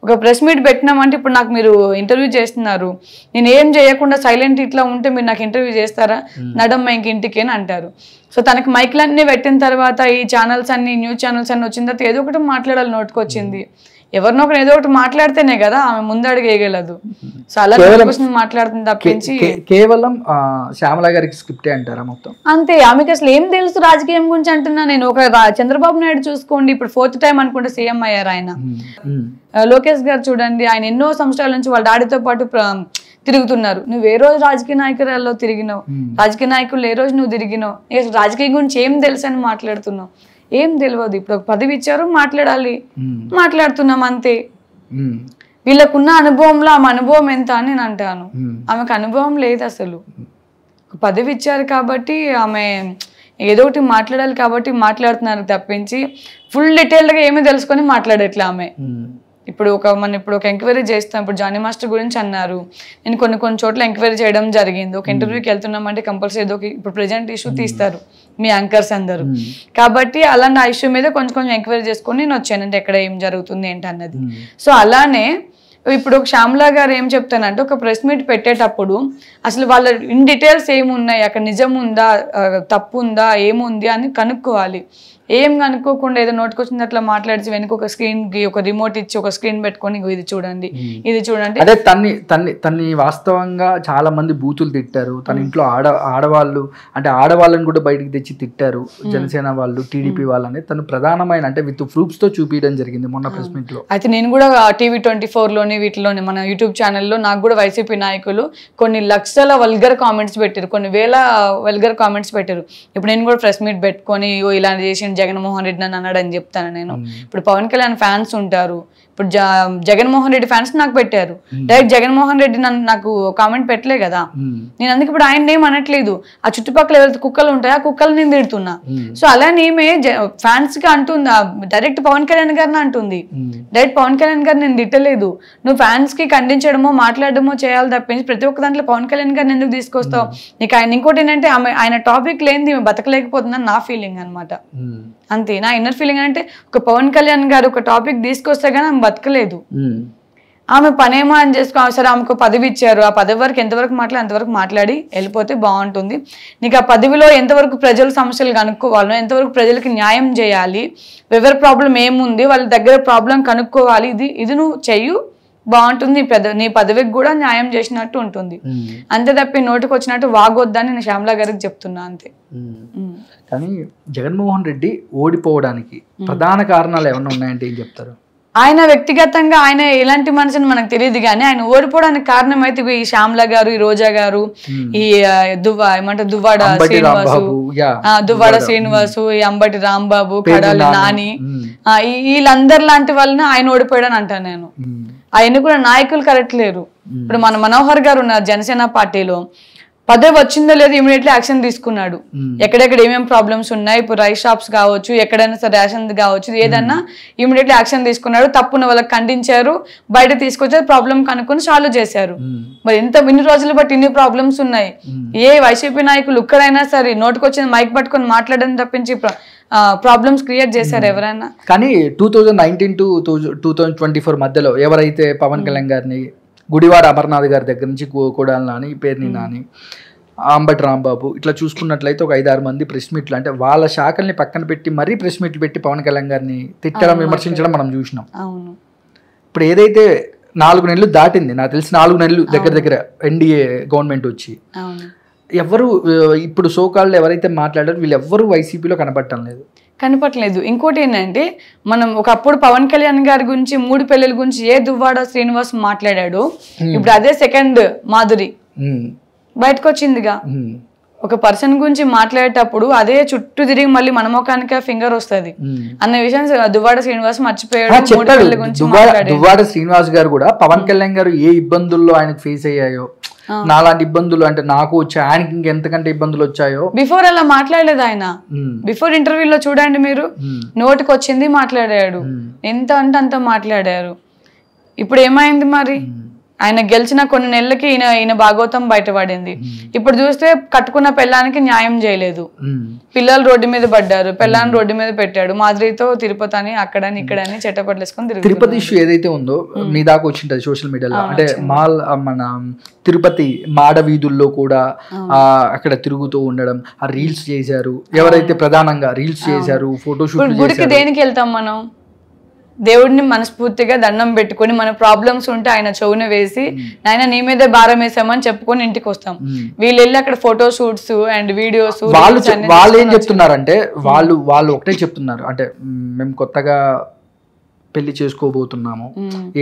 B: ఒక ప్రెస్ మీట్ పెట్టినామంటే ఇప్పుడు నాకు మీరు ఇంటర్వ్యూ చేస్తున్నారు నేను ఏం చేయకుండా సైలెంట్ ఇట్లా ఉంటే మీరు నాకు ఇంటర్వ్యూ చేస్తారా నడమ్మ ఇంక ఇంటికి అని అంటారు సో తనకి మైక్లన్నీ పెట్టిన తర్వాత ఈ ఛానల్స్ అన్ని న్యూస్ ఛానల్స్ అన్ని వచ్చిన తర్వాత ఏదో ఒకటి మాట్లాడాలి వచ్చింది ఎవరినో ఒక ఏదో ఒకటి మాట్లాడితేనే కదా ఆమె ముందడుగేయగలదు సో అలా మాట్లాడుతుంది తప్పించి
A: కేవలం శ్యామల గారికి స్క్రిప్టే అంటారా మొత్తం
B: అంతే ఆమెకి అసలు ఏం తెలుసు రాజకీయం గురించి అంటున్నా నేను ఒక చంద్రబాబు నాయుడు చూసుకోండి ఇప్పుడు ఫోర్త్ టైం అనుకుంటే సీఎం అయ్యారు ఆయన లోకేష్ గారు చూడండి ఆయన ఎన్నో సంవత్సరాల నుంచి వాళ్ళ డాడీతో పాటు తిరుగుతున్నారు నువ్వు ఏ రోజు రాజకీయ నాయకురాల్లో తిరిగినావు రాజకీయ నాయకులు ఏ రోజు నువ్వు తిరిగినావు అసలు రాజకీయం గురించి ఏం తెలుసు అని మాట్లాడుతున్నావు ఏం తెలియదు ఇప్పుడు ఒక పదవి ఇచ్చారు మాట్లాడాలి మాట్లాడుతున్నాం అంతే వీళ్ళకున్న అనుభవంలో ఆమె అనుభవం ఎంత అని నేను అంటాను ఆమెకు అనుభవం లేదు అసలు పదవి ఇచ్చారు కాబట్టి ఆమె ఏదో ఒకటి మాట్లాడాలి కాబట్టి మాట్లాడుతున్నారు తప్పించి ఫుల్ డీటెయిల్డ్గా ఏమీ తెలుసుకొని మాట్లాడట్లే ఆమె ఇప్పుడు ఒక మన ఇప్పుడు ఒక ఎంక్వైరీ చేస్తాం ఇప్పుడు జానీ మాస్టర్ గురించి అన్నారు నేను కొన్ని కొన్ని చోట్ల ఎంక్వైరీ చేయడం జరిగింది ఒక ఇంటర్వ్యూకి వెళ్తున్నామంటే కంపల్సరీ ఏదో ఒక ఇప్పుడు ప్రజెంట్ ఇష్యూ తీస్తారు మీ యాంకర్స్ అందరూ కాబట్టి అలా నా ఇష్యూ మీద కొంచెం కొంచెం ఎంక్వైరీ చేసుకొని నేను వచ్చానంటే ఎక్కడ ఏం జరుగుతుంది ఏంటి అన్నది సో అలానే ఇప్పుడు శ్యామ్లా గారు ఏం చెప్తానంటే ఒక ప్రెస్ మీట్ పెట్టేటప్పుడు అసలు వాళ్ళ ఇన్ డీటెయిల్స్ ఏమున్నాయి అక్కడ నిజం ఉందా తప్పు ఉందా ఏముంది అని కనుక్కోవాలి ఏం కనుక్కోకుండా ఏదో నోటికొచ్చింది అట్లా మాట్లాడిచి వెనుక ఒక స్క్రీన్ ఒక రిమోట్ ఇచ్చి ఒక స్క్రీన్ పెట్టుకొని ఇది చూడండి ఇది చూడండి అదే
A: తన్ని తన్ని తన్ని వాస్తవంగా చాలా మంది బూతులు తిట్టారు తన ఇంట్లో ఆడ ఆడవాళ్ళు అంటే ఆడవాళ్ళని కూడా బయటికి తెచ్చి తిట్టారు జనసేన వాళ్ళు టీడీపీ వాళ్ళని తను ప్రధానమైన అంటే విత్ ప్రూఫ్స్ తో చూపించడం జరిగింది మొన్న ప్రెస్ మీట్ లో
B: అయితే నేను కూడా టీవీ ట్వంటీ ఫోర్ లోని వీటిలోని మన యూట్యూబ్ ఛానల్లో నాకు కూడా వైసీపీ నాయకులు కొన్ని లక్షల వల్గర్ కామెంట్స్ పెట్టారు కొన్ని వేల వల్గర్ కామెంట్స్ పెట్టారు ఇప్పుడు నేను కూడా ప్రెస్ మీట్ పెట్టుకొని ఇలా చేసి జగన్మోహన్ రెడ్డి అని అన్నాడు అని చెప్తాను నేను ఇప్పుడు పవన్ కళ్యాణ్ ఫ్యాన్స్ ఉంటారు ఇప్పుడు జగన్మోహన్ రెడ్డి ఫ్యాన్స్ నాకు పెట్టారు డైరెక్ట్ జగన్మోహన్ రెడ్డి నన్ను నాకు కామెంట్ పెట్టలే కదా నేను అందుకు ఇప్పుడు ఆయన నేమ్ అనట్లేదు ఆ చుట్టుపక్కల ఎవరైతే కుక్కలు ఉంటాయి ఆ కుక్కలు నేను తిడుతున్నా సో అలా నేమే ఫ్యాన్స్ కి అంటుంది డైరెక్ట్ పవన్ కళ్యాణ్ గారిని అంటుంది డైరెక్ట్ పవన్ కళ్యాణ్ గారిని నేను తిట్టలేదు నువ్వు ఫ్యాన్స్ కి ఖండించడమో మాట్లాడమో చేయాలి తప్పించి ప్రతి ఒక్క దాంట్లో పవన్ కళ్యాణ్ గారిని ఎందుకు తీసుకొస్తావు నీకు ఆయన ఇంకోటి ఏంటంటే ఆమె ఆయన టాపిక్ లేనిది బతకలేకపోతుందని నా ఫీలింగ్ అనమాట అంతే నా ఇన్నర్ ఫీలింగ్ అంటే ఒక పవన్ కళ్యాణ్ గారు ఒక టాపిక్ తీసుకొస్తే కానీ బతకలేదు ఆమె పనేమో అని చేసుకో సరే ఆమెకు పదవి ఇచ్చారు ఆ పదవి వరకు ఎంతవరకు మాట్లాడి అంతవరకు మాట్లాడి వెళ్ళిపోతే బాగుంటుంది నీకు ఆ పదవిలో ఎంతవరకు ప్రజల సమస్యలు కనుక్కోవాలో ఎంతవరకు ప్రజలకు న్యాయం చేయాలి ఎవరి ప్రాబ్లం ఏముంది వాళ్ళ దగ్గర ప్రాబ్లం కనుక్కోవాలి ఇది ఇది నువ్వు చెయ్యు బాగుంటుంది పెద్ద నీ పదవికి కూడా న్యాయం చేసినట్టు ఉంటుంది అంతే తప్పి నోటికి వచ్చినట్టు వాగొద్దని నేను శ్యామలా గారికి చెప్తున్నా అంతే
A: కానీ జగన్మోహన్ రెడ్డి ఓడిపోవడానికి ప్రధాన కారణాలు ఏమైనా ఉన్నాయంటే ఏం చెప్తారు
B: ఆయన వ్యక్తిగతంగా ఆయన ఎలాంటి మనిషిని మనకు తెలియదు కానీ ఆయన ఓడిపోవడానికి కారణం అయితే ఈ శ్యామ్ల గారు ఈ రోజా గారు ఈ దువ్వా ఏమంటే దువ్వాడ శ్రీనివాసు
A: దువ్వాడ శ్రీనివాసు
B: ఈ అంబటి రాంబాబు కడాలి నాని వీళ్ళందరి లాంటి వాళ్ళని ఆయన ఓడిపోయాడని అంటాను నేను ఆయన కూడా నాయకులు కరెక్ట్ లేరు ఇప్పుడు మన మనోహర్ గారు ఉన్నారు జనసేన పార్టీలో పదే వచ్చిందో లేదో ఇమీడియట్లీ యాక్షన్ తీసుకున్నాడు ఎక్కడెక్కడ ఏమేం ప్రాబ్లమ్స్ ఉన్నాయి ఇప్పుడు రైస్ షాప్స్ కావచ్చు ఎక్కడైనా సరే రేషన్ కావచ్చు ఏదన్నా ఇమీడియట్లీ యాక్షన్ తీసుకున్నాడు తప్పున వాళ్ళకి ఖండించారు బయట తీసుకొచ్చి ప్రాబ్లం కనుక్కొని సాల్వ్ చేశారు మరి ఇంత ఇన్ని రోజులు బట్టి ఇన్ని ప్రాబ్లమ్స్ ఉన్నాయి ఏ వైసీపీ నాయకులు ఇక్కడైనా సరే వచ్చింది మైక్ పట్టుకొని మాట్లాడడం తప్పించి ప్రాబ్లమ్స్ క్రియేట్ చేశారు ఎవరైనా
A: కానీ two thousand nineteen to two thousand twenty four మధ్యలో ఎవరైతే పవన్ కళ్యాణ్ గారిని గుడివాడ అమర్నాథ్ గారి దగ్గర నుంచి కోడాల నాని పేర్ని నాని అంబటి రాంబాబు ఇట్లా చూసుకున్నట్లయితే ఒక ఐదారు మంది ప్రెస్ మీట్లు అంటే వాళ్ళ శాఖల్ని పక్కన పెట్టి మరీ ప్రెస్ మీట్లు పెట్టి పవన్ కళ్యాణ్ గారిని తిట్టడం విమర్శించడం మనం చూసినాం ఇప్పుడు ఏదైతే నాలుగు నెలలు దాటింది నాకు తెలిసి నాలుగు నెలలు దగ్గర దగ్గర ఎన్డీఏ గవర్నమెంట్ వచ్చి ఎవరు ఇప్పుడు సోకాళ్ళు ఎవరైతే మాట్లాడారు వీళ్ళు ఎవ్వరు వైసీపీలో కనపడటం లేదు
B: కనపట్లేదు ఇంకోటి ఏంటంటే మనం ఒకప్పుడు పవన్ కళ్యాణ్ గారి గురించి మూడు పిల్లల గురించి ఏ దువ్వాడ శ్రీనివాస్ మాట్లాడాడు ఇప్పుడు అదే సెకండ్ మాధురి బయటకు వచ్చిందిగా ఒక పర్సన్ గురించి మాట్లాడేటప్పుడు అదే చుట్టూ తిరిగి మళ్ళీ మనమోకానికే ఫింగర్ వస్తుంది అన్న విషయం దువ్వాడ శ్రీనివాస్ మర్చిపోయాడు దువ్వాడ
A: శ్రీనివాస్ గారు కూడా పవన్ కళ్యాణ్ గారు ఏ ఇబ్బందుల్లో ఆయనకు ఫేస్ అయ్యాయో నాలాంటి ఇబ్బందులు అంటే నాకు వచ్చాయి ఆయనకి ఇంకెంతకంటే ఇబ్బందులు వచ్చాయో
B: బిఫోర్ అలా మాట్లాడలేదు ఆయన బిఫోర్ ఇంటర్వ్యూలో చూడండి మీరు నోటికి వచ్చింది మాట్లాడాడు ఎంత అంటే అంత మాట్లాడారు ఇప్పుడు ఏమైంది మరి ఆయన గెలిచిన కొన్ని నెలలకి ఈయన ఈయన భాగవతం బయటపడింది ఇప్పుడు చూస్తే కట్టుకున్న పెళ్ళానికి న్యాయం చేయలేదు పిల్లలు రోడ్డు మీద పడ్డారు పెళ్ళాన్ని రోడ్డు మీద పెట్టాడు మాదిరితో తిరుపతి అని అక్కడని ఇక్కడని చెట్టపట్లేసుకొని తిరుపతి
A: ఇష్యూ ఏదైతే ఉందో మీ దాకా వచ్చింటది సోషల్ మీడియాలో అంటే మాల్ మన తిరుపతి మాడ వీధుల్లో కూడా అక్కడ తిరుగుతూ ఉండడం ఆ రీల్స్ చేశారు ఎవరైతే ప్రధానంగా రీల్స్ చేశారు ఫోటోషూట్ దేనికి
B: వెళ్తాం మనం దేవుడిని మనస్ఫూర్తిగా దండం పెట్టుకొని మన ప్రాబ్లమ్స్ ఉంటే ఆయన చెవున వేసి నాయన నీ మీదే భారం వేసామని చెప్పుకొని ఇంటికి వస్తాం వీళ్ళు వెళ్ళి అక్కడ ఫోటో షూట్స్ అండ్ వీడియోస్ వాళ్ళు వాళ్ళు ఏం
A: చెప్తున్నారంటే వాళ్ళు వాళ్ళు ఒకటే చెప్తున్నారు అంటే మేము కొత్తగా పెళ్లి చేసుకోబోతున్నాము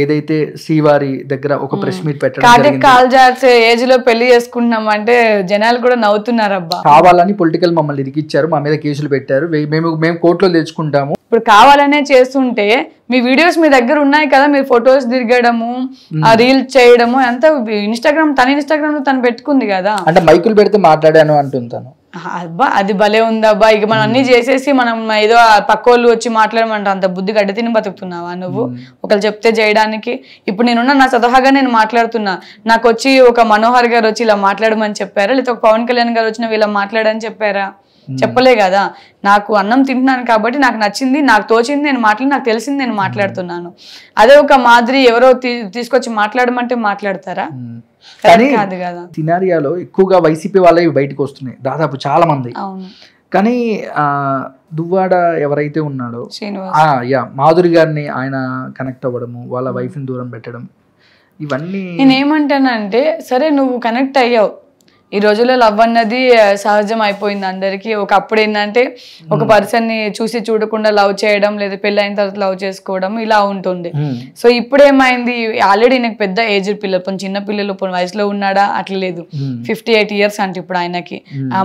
A: ఏదైతే శ్రీవారి దగ్గర ఒక ప్రెస్ మీట్ పెట్టడం
B: కాల్జార్స్ ఏజ్ లో పెళ్లి చేసుకుంటున్నాం అంటే జనాలు కూడా నవ్వుతున్నారు అబ్బా
A: కావాలని పొలిటికల్ మమ్మల్ని ఇరికిచ్చారు మా మీద కేసులు పెట్టారు మేము మేము కోర్టులో తెచ్చుకుంటాము
B: ఇప్పుడు కావాలనే చేస్తుంటే మీ వీడియోస్ మీ దగ్గర ఉన్నాయి కదా మీరు ఫొటోస్ దిగడము ఆ రీల్ చేయడము అంతా ఇన్స్టాగ్రామ్ తన ఇన్స్టాగ్రామ్ లో తను పెట్టుకుంది కదా అంటే
A: మైకులు పెడితే మాట్లాడాను అంటుంటాను
B: అబ్బా అది భలే ఉందబ్బా ఇక మనం అన్ని చేసేసి మనం ఏదో పక్కోళ్ళు వచ్చి మాట్లాడమంట అంత బుద్ధి గడ్డ తిని బతుకుతున్నావా నువ్వు ఒకరు చెప్తే చేయడానికి ఇప్పుడు నేనున్నా నా సదహాగా నేను మాట్లాడుతున్నా నాకు వచ్చి ఒక మనోహర్ గారు వచ్చి ఇలా మాట్లాడమని చెప్పారా లేకపోతే ఒక పవన్ కళ్యాణ్ గారు వచ్చిన ఇలా మాట్లాడని చెప్పారా చెప్పలే కదా నాకు అన్నం తింటున్నాను కాబట్టి నాకు నచ్చింది నాకు తోచింది నేను మాట్లాడి నాకు తెలిసింది నేను మాట్లాడుతున్నాను అదే ఒక మాదిరి ఎవరో తీసుకొచ్చి మాట్లాడమంటే మాట్లాడతారా
A: తినారియాలో ఎక్కువగా వైసీపీ వాళ్ళే బయటకు వస్తున్నాయి దాదాపు చాలా మంది కానీ దువ్వాడ ఎవరైతే ఉన్నాడో యా మాధురి గారిని ఆయన కనెక్ట్ అవ్వడము వాళ్ళ వైఫ్ని దూరం పెట్టడం ఇవన్నీ
B: నేనేమంటానంటే సరే నువ్వు కనెక్ట్ అయ్యావు ఈ రోజుల్లో లవ్ అన్నది సహజం అయిపోయింది అందరికీ ఒకప్పుడు ఏంటంటే ఒక పర్సన్ ని చూసి చూడకుండా లవ్ చేయడం లేదా పెళ్లి అయిన తర్వాత లవ్ చేసుకోవడం ఇలా ఉంటుంది సో ఇప్పుడు ఏమైంది ఆల్రెడీ నాకు పెద్ద ఏజ్ పిల్లలు కొన్ని చిన్న పిల్లలు కొన్ని వయసులో ఉన్నాడా అట్లా లేదు ఫిఫ్టీ ఎయిట్ ఇయర్స్ అంటే ఇప్పుడు ఆయనకి ఆ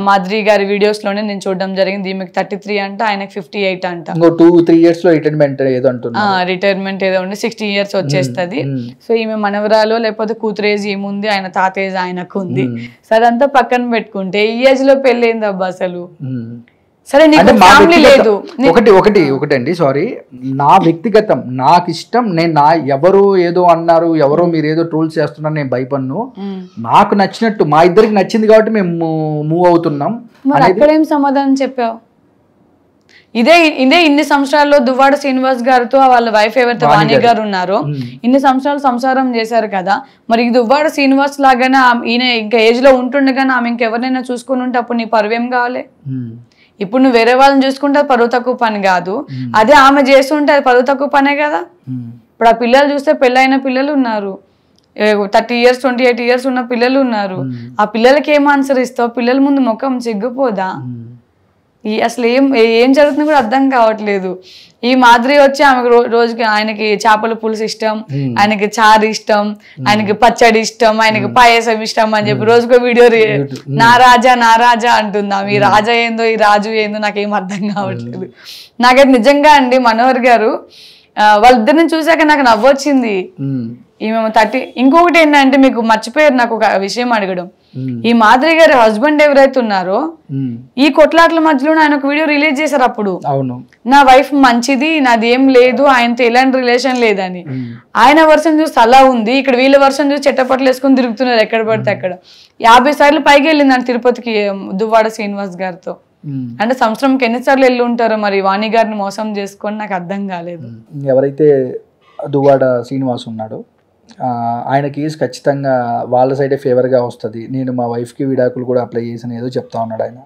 B: గారి వీడియోస్ లోనే నేను చూడడం జరిగింది ఈమెకి థర్టీ త్రీ అంట ఆయనకి ఫిఫ్టీ ఎయిట్ అంట
A: టూ త్రీ ఇయర్స్ లో రిటైర్మెంట్ ఏదో
B: రిటైర్మెంట్ ఏదో సిక్స్టీ ఇయర్స్ వచ్చేస్తుంది సో ఈమె మనవరాలు లేకపోతే కూతురేజ్ ఏముంది ఆయన తాతేజ్ ఆయనకు ఉంది సరే అదంతా పక్కన పెట్టుకుంటే ఈ ఏజ్ లో పెళ్ళైంది అబ్బా అసలు సరే నీకు ఫ్యామిలీ లేదు
A: ఒకటి ఒకటి ఒకటండి సారీ నా వ్యక్తిగతం నాకు ఇష్టం నేను నా ఎవరు ఏదో అన్నారు ఎవరో మీరు ఏదో ట్రోల్స్ చేస్తున్నారు నేను భయపడ్ను నాకు నచ్చినట్టు మా ఇద్దరికి నచ్చింది కాబట్టి మేము మూవ్ అవుతున్నాం ఏం
B: సమాధానం చెప్పావు ఇదే ఇదే ఇన్ని సంవత్సరాల్లో దువ్వాడ శ్రీనివాస్ గారితో వాళ్ళ వైఫ్ ఎవరితో వాణి గారు ఉన్నారో ఇన్ని సంవత్సరాలు సంసారం చేశారు కదా మరి దువ్వాడ శ్రీనివాస్ లాగానే ఈయన ఇంకా ఏజ్ లో ఉంటుండగానే ఆమె ఇంకెవరినైనా చూసుకుని ఉంటే అప్పుడు నీ పరువేం కావాలి ఇప్పుడు నువ్వు వేరే వాళ్ళని చూసుకుంటే పరువు తక్కువ పని కాదు అదే ఆమె చేస్తుంటే అది పరువు తక్కువ పనే కదా ఇప్పుడు ఆ పిల్లలు చూస్తే పెళ్ళైన పిల్లలు ఉన్నారు thirty years twenty eight years ఉన్న పిల్లలు ఉన్నారు ఆ పిల్లలకి ఏం ఆన్సర్ ఇస్తావు పిల్లల ముందు ముఖం సిగ్గుపోదా ఈ అసలు ఏం ఏం జరుగుతుంది కూడా అర్థం కావట్లేదు ఈ మాదిరి వచ్చి ఆమెకు రోజుకి ఆయనకి చేపల పులుసు ఇష్టం ఆయనకి చారు ఇష్టం ఆయనకి పచ్చడి ఇష్టం ఆయనకి పాయసం ఇష్టం అని చెప్పి రోజుకో వీడియో నా రాజా నా రాజా అంటుందా ఈ రాజా ఏందో ఈ రాజు ఏందో నాకేం అర్థం కావట్లేదు నాకైతే నిజంగా అండి మనోహర్ గారు వాళ్ళిద్దరిని చూసాక నాకు నవ్వొచ్చింది ఈమె థర్టీ ఇంకొకటి ఏంటంటే మీకు మర్చిపోయారు నాకు ఒక విషయం అడగడం ఈ మాధురి గారి హస్బెండ్ ఎవరైతే ఉన్నారో ఈ కొట్లాట్ల మధ్యలో ఆయన ఒక వీడియో రిలీజ్ చేశారు అప్పుడు అవును నా వైఫ్ మంచిది నాది ఏం లేదు ఆయనతో ఎలాంటి రిలేషన్ లేదని ఆయన వర్షం చూస్తే అలా ఉంది ఇక్కడ వీళ్ళ వర్షం చూసి చెట్టపట్లు వేసుకుని తిరుగుతున్నారు ఎక్కడ పడితే అక్కడ యాభై సార్లు పైకి వెళ్ళింది తిరుపతికి దువ్వాడ శ్రీనివాస్ గారితో అంటే సంవత్సరంకి ఎన్నిసార్లు వెళ్ళి ఉంటారో మరి వాణి గారిని మోసం చేసుకొని నాకు అర్థం కాలేదు
A: ఎవరైతే దువ్వాడ శ్రీనివాస్ ఉన్నాడో ఆయన కేసు ఖచ్చితంగా వాళ్ళ సైడే ఫేవర్గా వస్తుంది నేను మా వైఫ్కి విడాకులు కూడా అప్లై చేసిన ఏదో చెప్తా ఉన్నాడు ఆయన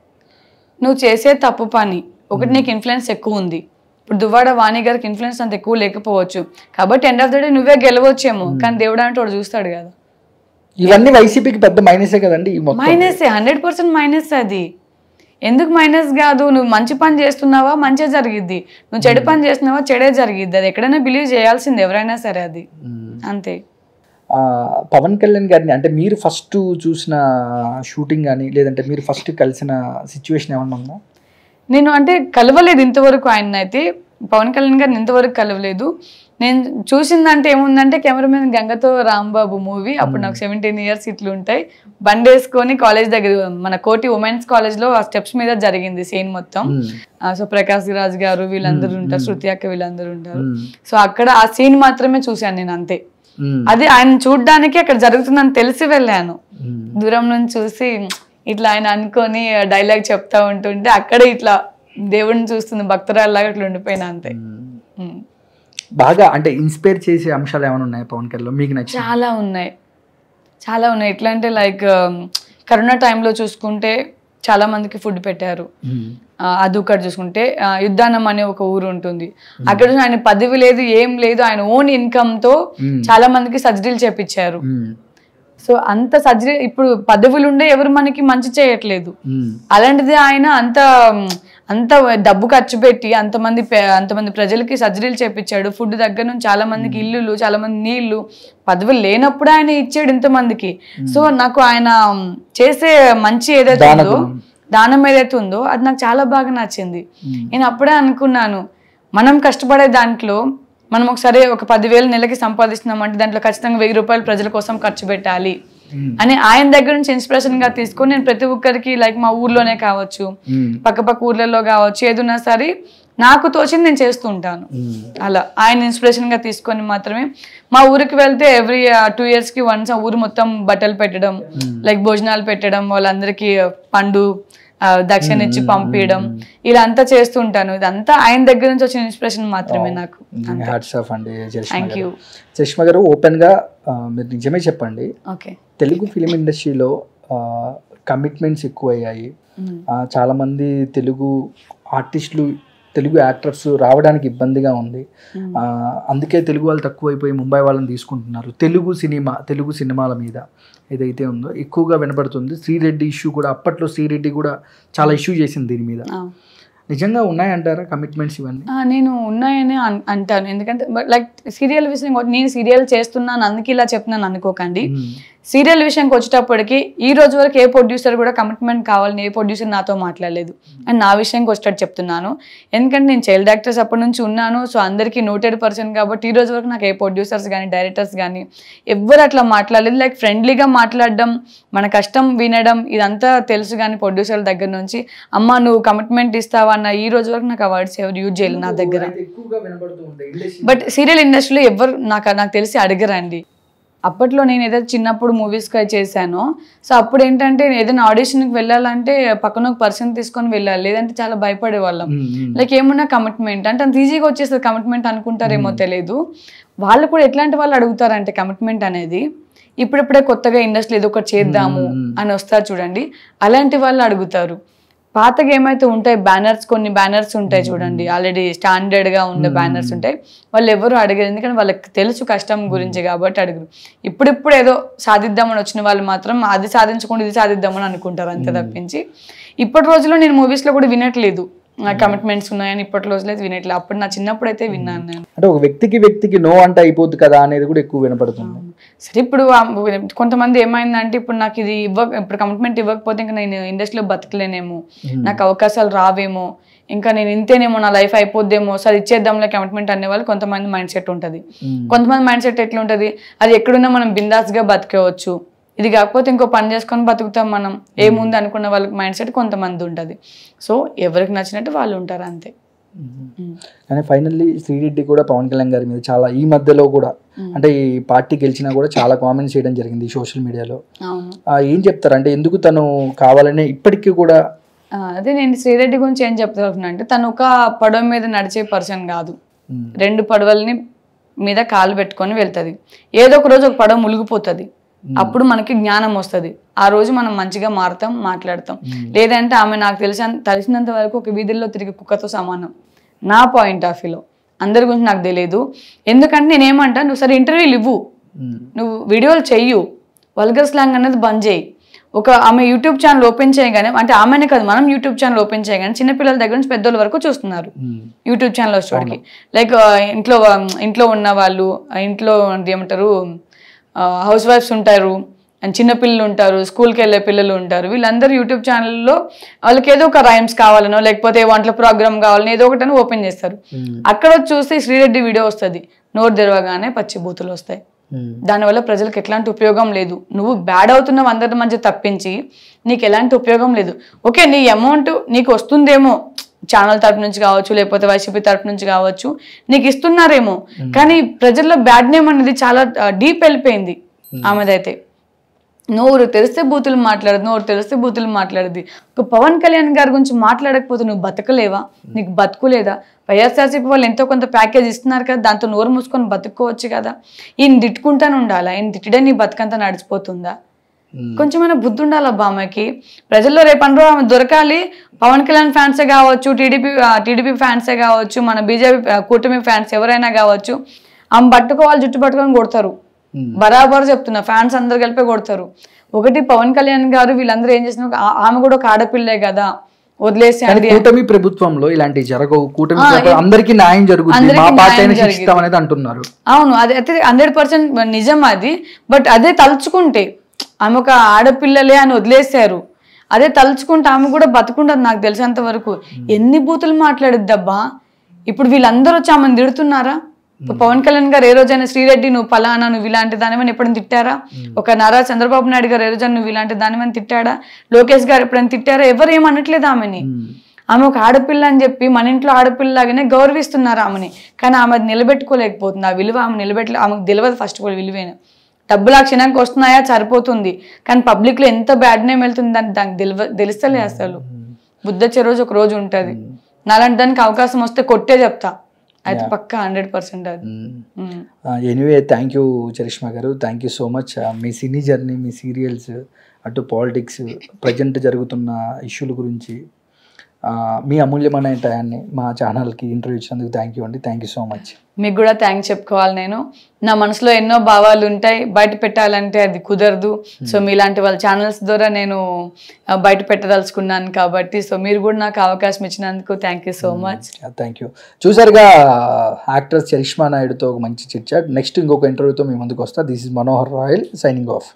B: నువ్వు చేసే తప్పు పని ఒకటి నీకు ఇన్ఫ్లుయెన్స్ ఎక్కువ ఉంది ఇప్పుడు దువ్వాడ వాణి గారికి ఇన్ఫ్లుయెన్స్ అంత ఎక్కువ లేకపోవచ్చు కాబట్టి ఎండ్ ఆఫ్ ద డే నువ్వే గెలవచ్చేమో కానీ దేవుడు అంటే వాడు చూస్తాడు కదా
A: ఇవన్నీ వైసీపీకి పెద్ద మైనసే కదండి మైనసే
B: హండ్రెడ్ పర్సెంట్ మైనస్ అది ఎందుకు మైనస్ కాదు నువ్వు మంచి పని చేస్తున్నావా మంచే జరిగిద్ది నువ్వు చెడు పని చేస్తున్నావా చెడే జరిగిద్ది అది ఎక్కడైనా బిలీవ్ చేయాల్సింది ఎవరైనా సరే అది అంతే
A: పవన్ కళ్యాణ్ గారిని అంటే మీరు ఫస్ట్ చూసిన షూటింగ్ కానీ లేదంటే మీరు ఫస్ట్ కలిసిన సిచ్యువేషన్ ఏమన్నా ఉందా
B: నేను అంటే కలవలేదు ఇంతవరకు ఆయన అయితే పవన్ కళ్యాణ్ గారిని ఇంతవరకు కలవలేదు నేను చూసిందంటే ఏముందంటే కెమెరామెన్ గంగతో రాంబాబు మూవీ అప్పుడు hmm. నాకు సెవెంటీన్ ఇయర్స్ ఇట్లు ఉంటాయి బండి వేసుకొని కాలేజ్ దగ్గర మన కోటి ఉమెన్స్ కాలేజ్లో ఆ స్టెప్స్ మీద జరిగింది సీన్ మొత్తం hmm. సో ప్రకాశ్ రాజు గారు వీళ్ళందరూ hmm. ఉంటారు శృతి అక్క వీళ్ళందరూ ఉంటారు సో అక్కడ ఆ సీన్ మాత్రమే చూశాను నేను అంతే Hmm. అది ఆయన చూడడానికి అక్కడ జరుగుతుందని తెలిసి వెళ్ళాను hmm. దూరం నుంచి చూసి ఇట్లా ఆయన అనుకొని డైలాగ్ చెప్తా ఉంటుంటే అక్కడే ఇట్లా దేవుడిని చూస్తుంది భక్తురాల్లాగా అట్లా ఉండిపోయినా అంతే hmm.
A: బాగా అంటే ఇన్స్పైర్ చేసే అంశాలు ఏమైనా ఉన్నాయి పవన్ కళ్యాణ్ మీకు నచ్చి
B: చాలా ఉన్నాయి చాలా ఉన్నాయి ఎట్లా అంటే లైక్ um, కరోనా టైంలో చూసుకుంటే చాలా మందికి ఫుడ్ పెట్టారు అది ఒకటి చూసుకుంటే యుద్ధానం అనే ఒక ఊరు ఉంటుంది అక్కడ ఆయన పదవి లేదు ఏం లేదు ఆయన ఓన్ ఇన్కమ్ తో చాలా మందికి సర్జరీలు చేపించారు సో అంత సర్జరీ ఇప్పుడు పదవులు ఉండే ఎవరు మనకి మంచి చేయట్లేదు అలాంటిది ఆయన అంత అంత డబ్బు ఖర్చు పెట్టి అంతమంది అంతమంది ప్రజలకి సర్జరీలు చేపించాడు ఫుడ్ దగ్గర నుంచి చాలా మందికి ఇల్లులు చాలా మంది నీళ్లు పదవులు లేనప్పుడు ఆయన ఇచ్చాడు ఇంతమందికి సో నాకు ఆయన చేసే మంచి ఏదైతే ఉందో దానం ఏదైతే ఉందో అది నాకు చాలా బాగా నచ్చింది నేను అప్పుడే అనుకున్నాను మనం కష్టపడే దాంట్లో మనం ఒకసారి ఒక పదివేలు నెలకి సంపాదిస్తున్నాం అంటే దాంట్లో ఖచ్చితంగా వెయ్యి రూపాయలు ప్రజల కోసం ఖర్చు పెట్టాలి అని ఆయన దగ్గర నుంచి ఇన్స్పిరేషన్ గా తీసుకొని నేను ప్రతి ఒక్కరికి లైక్ మా ఊర్లోనే కావచ్చు పక్కపక్క ఊర్లలో కావచ్చు ఏదున్నా సరే నాకు తోచింది నేను చేస్తూ ఉంటాను hmm. అలా ఆయన ఇన్స్పిరేషన్గా తీసుకొని మాత్రమే మా ఊరికి వెళ్తే ఎవ్రీ టూ ఇయర్స్కి వన్స్ ఆ ఊరు మొత్తం బట్టలు పెట్టడం లైక్ hmm. భోజనాలు పెట్టడం వాళ్ళందరికీ uh, పండు uh, దక్షిణ ఇచ్చి hmm. పంపించడం ఇలా అంతా చేస్తూ ఉంటాను ఇదంతా ఆయన దగ్గర నుంచి వచ్చిన ఇన్స్పిరేషన్ మాత్రమే నాకు
A: అండి థ్యాంక్ యూ చష్మ గారు ఓపెన్ గా uh, మీరు నిజమే చెప్పండి ఓకే తెలుగు ఫిలిం ఇండస్ట్రీలో కమిట్మెంట్స్ ఎక్కువ అయ్యాయి చాలా మంది తెలుగు ఆర్టిస్టులు తెలుగు యాక్టర్స్ రావడానికి ఇబ్బందిగా ఉంది hmm. అందుకే తెలుగు వాళ్ళు తక్కువైపోయి ముంబై వాళ్ళని తీసుకుంటున్నారు తెలుగు సినిమా తెలుగు సినిమాల మీద ఏదైతే ఉందో ఎక్కువగా వినపడుతుంది శ్రీరెడ్డి ఇష్యూ కూడా అప్పట్లో శ్రీరెడ్డి కూడా చాలా ఇష్యూ చేసింది దీని మీద నిజంగా ఉన్నాయంటారా కమిట్మెంట్స్ ఇవన్నీ
B: నేను ఉన్నాయని అంటాను ఎందుకంటే లైక్ సీరియల్ విషయం నేను సీరియల్ చేస్తున్నాను అందుకే ఇలా చెప్తున్నాను అనుకోకండి సీరియల్ విషయంకి వచ్చేటప్పటికి ఈ రోజు వరకు ఏ ప్రొడ్యూసర్ కూడా కమిట్మెంట్ కావాలని ఏ ప్రొడ్యూసర్ నాతో మాట్లాడలేదు అండ్ నా విషయంకి వచ్చేటట్టు చెప్తున్నాను ఎందుకంటే నేను చైల్డ్ యాక్టర్స్ అప్పటి నుంచి ఉన్నాను సో అందరికీ నోటెడ్ పర్సన్ కాబట్టి ఈ రోజు వరకు నాకు ఏ ప్రొడ్యూసర్స్ కానీ డైరెక్టర్స్ కానీ ఎవ్వరు అట్లా మాట్లాడలేదు లైక్ ఫ్రెండ్లీగా మాట్లాడడం మన కష్టం వినడం ఇదంతా తెలుసు కానీ ప్రొడ్యూసర్ల దగ్గర నుంచి అమ్మ నువ్వు కమిట్మెంట్ ఇస్తావా నా ఈ రోజు వరకు నాకు అవార్డ్స్ ఎవరు యూజ్ చేయాలి నా దగ్గర బట్ సీరియల్ ఇండస్ట్రీలో ఎవరు నాకు నాకు తెలిసి అడగరండి అప్పట్లో నేను ఏదైతే చిన్నప్పుడు మూవీస్కి చేశానో సో అప్పుడు ఏంటంటే ఏదైనా ఆడిషన్కి వెళ్ళాలంటే పక్కన ఒక పర్సన్ తీసుకొని వెళ్ళాలి లేదంటే చాలా భయపడేవాళ్ళం లైక్ ఏమున్నా కమిట్మెంట్ అంటే అంత ఈజీగా వచ్చేస్తుంది కమిట్మెంట్ అనుకుంటారేమో తెలియదు వాళ్ళు కూడా ఎట్లాంటి వాళ్ళు అడుగుతారంటే కమిట్మెంట్ అనేది ఇప్పుడిప్పుడే కొత్తగా ఇండస్ట్రీ ఏదో ఒకటి చేద్దాము అని వస్తారు చూడండి అలాంటి వాళ్ళు అడుగుతారు గేమ్ ఏమైతే ఉంటాయి బ్యానర్స్ కొన్ని బ్యానర్స్ ఉంటాయి చూడండి ఆల్రెడీ స్టాండర్డ్గా ఉండే బ్యానర్స్ ఉంటాయి వాళ్ళు ఎవరు అడిగారు ఎందుకంటే వాళ్ళకి తెలుసు కష్టం గురించి కాబట్టి అడుగురు ఇప్పుడిప్పుడు ఏదో సాధిద్దామని వచ్చిన వాళ్ళు మాత్రం అది సాధించకుండా ఇది సాధిద్దామని అనుకుంటారు అంతే తప్పించి ఇప్పటి రోజుల్లో నేను మూవీస్లో కూడా వినట్లేదు నా కమిట్మెంట్స్ ఉన్నాయని ఇప్పటి రోజులైతే వినట్లేదు అప్పుడు నా చిన్నప్పుడు అయితే విన్నాను నేను
A: అంటే ఒక వ్యక్తికి వ్యక్తికి నో అంటే అయిపోద్ది కదా అనేది కూడా ఎక్కువ వినపడుతుంది
B: సరే ఇప్పుడు కొంతమంది ఏమైందంటే ఇప్పుడు నాకు ఇది ఇవ్వ ఇప్పుడు కమిట్మెంట్ ఇవ్వకపోతే ఇంకా నేను ఇండస్ట్రీలో బతకలేనేమో నాకు అవకాశాలు రావేమో ఇంకా నేను ఇంతేనేమో నా లైఫ్ అయిపోద్దేమో సరే ఇచ్చేద్దాంలే కమిట్మెంట్ అనే వాళ్ళు కొంతమంది మైండ్ సెట్ ఉంటుంది కొంతమంది మైండ్ సెట్ ఎట్లా ఉంటుంది అది ఎక్కడున్నా మనం బిందాస్గా బతికేవచ్చు ఇది కాకపోతే ఇంకో పని చేసుకొని బతుకుతాం మనం ఏముంది అనుకున్న వాళ్ళకి మైండ్ సెట్ కొంతమంది ఉంటుంది సో ఎవరికి నచ్చినట్టు వాళ్ళు ఉంటారు అంతే
A: కానీ ఫైనల్లీ శ్రీరెడ్డి కూడా పవన్ కళ్యాణ్ గారి మీద చాలా ఈ మధ్యలో కూడా అంటే ఈ పార్టీ గెలిచినా కూడా చాలా కామెంట్స్ చేయడం జరిగింది సోషల్ మీడియాలో ఏం చెప్తారు అంటే ఎందుకు తను కావాలనే ఇప్పటికీ కూడా
B: అదే నేను శ్రీరెడ్డి గురించి ఏం చెప్తాను అంటే తను ఒక పడవ మీద నడిచే పర్సన్ కాదు రెండు పడవల్ని మీద కాలు పెట్టుకొని వెళ్తుంది ఏదో ఒక రోజు ఒక పడవ ములిగిపోతుంది Hmm. అప్పుడు మనకి జ్ఞానం వస్తుంది ఆ రోజు మనం మంచిగా మారుతాం మాట్లాడతాం hmm. లేదంటే ఆమె నాకు తెలిసిన తెలిసినంత వరకు ఒక వీధుల్లో తిరిగి కుక్కతో సమానం నా పాయింట్ ఆఫ్ వ్యూలో అందరి గురించి నాకు తెలియదు ఎందుకంటే నేనేమంటా నువ్వు సరే ఇంటర్వ్యూలు ఇవ్వు hmm. నువ్వు వీడియోలు చెయ్యు వల్గర్ స్లాంగ్ అనేది బంద్ చేయి ఒక ఆమె యూట్యూబ్ ఛానల్ ఓపెన్ చేయగానే అంటే ఆమెనే కాదు మనం యూట్యూబ్ ఛానల్ ఓపెన్ చేయగానే చిన్నపిల్లల దగ్గర నుంచి పెద్దోళ్ళ వరకు చూస్తున్నారు యూట్యూబ్ ఛానల్ వచ్చేవాడికి లైక్ ఇంట్లో ఇంట్లో ఉన్న వాళ్ళు ఇంట్లో ఏమంటారు హౌస్ వైఫ్స్ ఉంటారు అండ్ చిన్నపిల్లలు ఉంటారు స్కూల్కి వెళ్ళే పిల్లలు ఉంటారు వీళ్ళందరూ యూట్యూబ్ ఛానల్లో వాళ్ళకి ఏదో ఒక రైమ్స్ కావాలనో లేకపోతే వంటల ప్రోగ్రామ్ కావాలని ఏదో ఒకటని ఓపెన్ చేస్తారు అక్కడ చూస్తే శ్రీరెడ్డి వీడియో వస్తుంది నోరు తెరవగానే పచ్చి బూతులు వస్తాయి దానివల్ల ప్రజలకు ఎట్లాంటి ఉపయోగం లేదు నువ్వు బ్యాడ్ అవుతున్నావు అందరి మధ్య తప్పించి నీకు ఎలాంటి ఉపయోగం లేదు ఓకే నీ అమౌంట్ నీకు వస్తుందేమో ఛానల్ తరపు నుంచి కావచ్చు లేకపోతే వైసీపీ తరపు నుంచి కావచ్చు నీకు ఇస్తున్నారేమో కానీ ప్రజల్లో బ్యాడ్ నేమ్ అనేది చాలా డీప్ వెళ్ళిపోయింది hmm. ఆమెదైతే నోరు తెలిస్తే బూతులు మాట్లాడదు నోరు తెలిస్తే బూతులు మాట్లాడది ఒక పవన్ కళ్యాణ్ గారి గురించి మాట్లాడకపోతే నువ్వు బతకలేవా hmm. నీకు బతుకులేదా వైఎస్ఆర్సీపీ వాళ్ళు ఎంతో కొంత ప్యాకేజ్ ఇస్తున్నారు కదా దాంతో నోరు మూసుకొని బతుకోవచ్చు కదా ఈయన తిట్టుకుంటాను ఉండాలా ఈయన తిట్టడే నీ బతుకంతా నడిచిపోతుందా కొంచెమైనా బుద్ధి ఉండాలి అబ్బా ఆమెకి ప్రజల్లో రేపు రేపండ్రో ఆమె దొరకాలి పవన్ కళ్యాణ్ ఫ్యాన్సే కావచ్చు టీడీపీ టీడీపీ ఫ్యాన్సే కావచ్చు మన బీజేపీ కూటమి ఫ్యాన్స్ ఎవరైనా కావచ్చు ఆమె పట్టుకోవాలి జుట్టు పట్టుకొని కొడతారు బరాబరు చెప్తున్నా ఫ్యాన్స్ అందరు కలిపే కొడతారు ఒకటి పవన్ కళ్యాణ్ గారు వీళ్ళందరూ ఏం చేసిన ఆమె కూడా ఒక ఆడపిల్లే కదా వదిలేసి
A: ప్రభుత్వంలో ఇలాంటివి జరగవు కూటమి అందరికీ న్యాయం జరుగుతుంది అంటున్నారు
B: అవును అది అయితే హండ్రెడ్ పర్సెంట్ నిజం అది బట్ అదే తలుచుకుంటే ఆమె ఒక ఆడపిల్లలే అని వదిలేశారు అదే తలుచుకుంటే ఆమె కూడా బతుకుండదు నాకు తెలిసినంత వరకు ఎన్ని బూతులు మాట్లాడుద్దబ్బా ఇప్పుడు వీళ్ళందరూ వచ్చి ఆమెను తిడుతున్నారా పవన్ కళ్యాణ్ గారు ఏ రోజైనా శ్రీరెడ్డి నువ్వు ఫలానా నువ్వు ఇలాంటి దానివని ఎప్పుడైనా తిట్టారా ఒక నారా చంద్రబాబు నాయుడు గారు ఏ రోజైనా నువ్వు ఇలాంటి దానివని తిట్టాడా లోకేష్ గారు ఎప్పుడైనా తిట్టారా ఎవరు ఏమనట్లేదు ఆమెని ఆమె ఒక ఆడపిల్ల అని చెప్పి మన ఇంట్లో ఆడపిల్లలాగానే గౌరవిస్తున్నారు ఆమెని కానీ ఆమె నిలబెట్టుకోలేకపోతుంది ఆ విలువ ఆమె నిలబెట్టలే ఆమెకు తెలియదు ఫస్ట్ ఆఫ్ ఆల్ డబ్బులు ఆ క్షణానికి వస్తున్నాయా సరిపోతుంది కానీ పబ్లిక్లో ఎంత బ్యాడ్ నేమ్ వెళ్తుంది అని దానికి తెలివ తెలుస్తలే అసలు వచ్చే రోజు ఒక రోజు ఉంటుంది నాలాంటి దానికి అవకాశం వస్తే కొట్టే చెప్తా అయితే పక్క హండ్రెడ్ పర్సెంట్ అది
A: anyway thank you Charishma garu thank you so much మీ సినీ జర్నీ మీ సీరియల్స్ అటు పాలిటిక్స్ ప్రజెంట్ జరుగుతున్న ఇష్యూల గురించి మీ అమూల్యమైన టయాన్ని మా ఛానల్కి ఇంటర్వ్యూ ఇచ్చినందుకు థ్యాంక్ యూ అండి థ్యాంక్ యూ సో మచ్
B: మీకు కూడా థ్యాంక్స్ చెప్పుకోవాలి నేను నా మనసులో ఎన్నో భావాలు ఉంటాయి బయట పెట్టాలంటే అది కుదరదు hmm. సో మీలాంటి వాళ్ళ ఛానల్స్ ద్వారా నేను బయట పెట్టదలుచుకున్నాను కాబట్టి సో మీరు కూడా నాకు అవకాశం ఇచ్చినందుకు thank so much
A: thank you చూసారుగా యాక్టర్ చరిష్మా నాయుడుతో మంచి చర్చ నెక్స్ట్ ఇంకొక ఇంటర్వ్యూతో మీ ముందుకు వస్తా this is Manohar royal signing of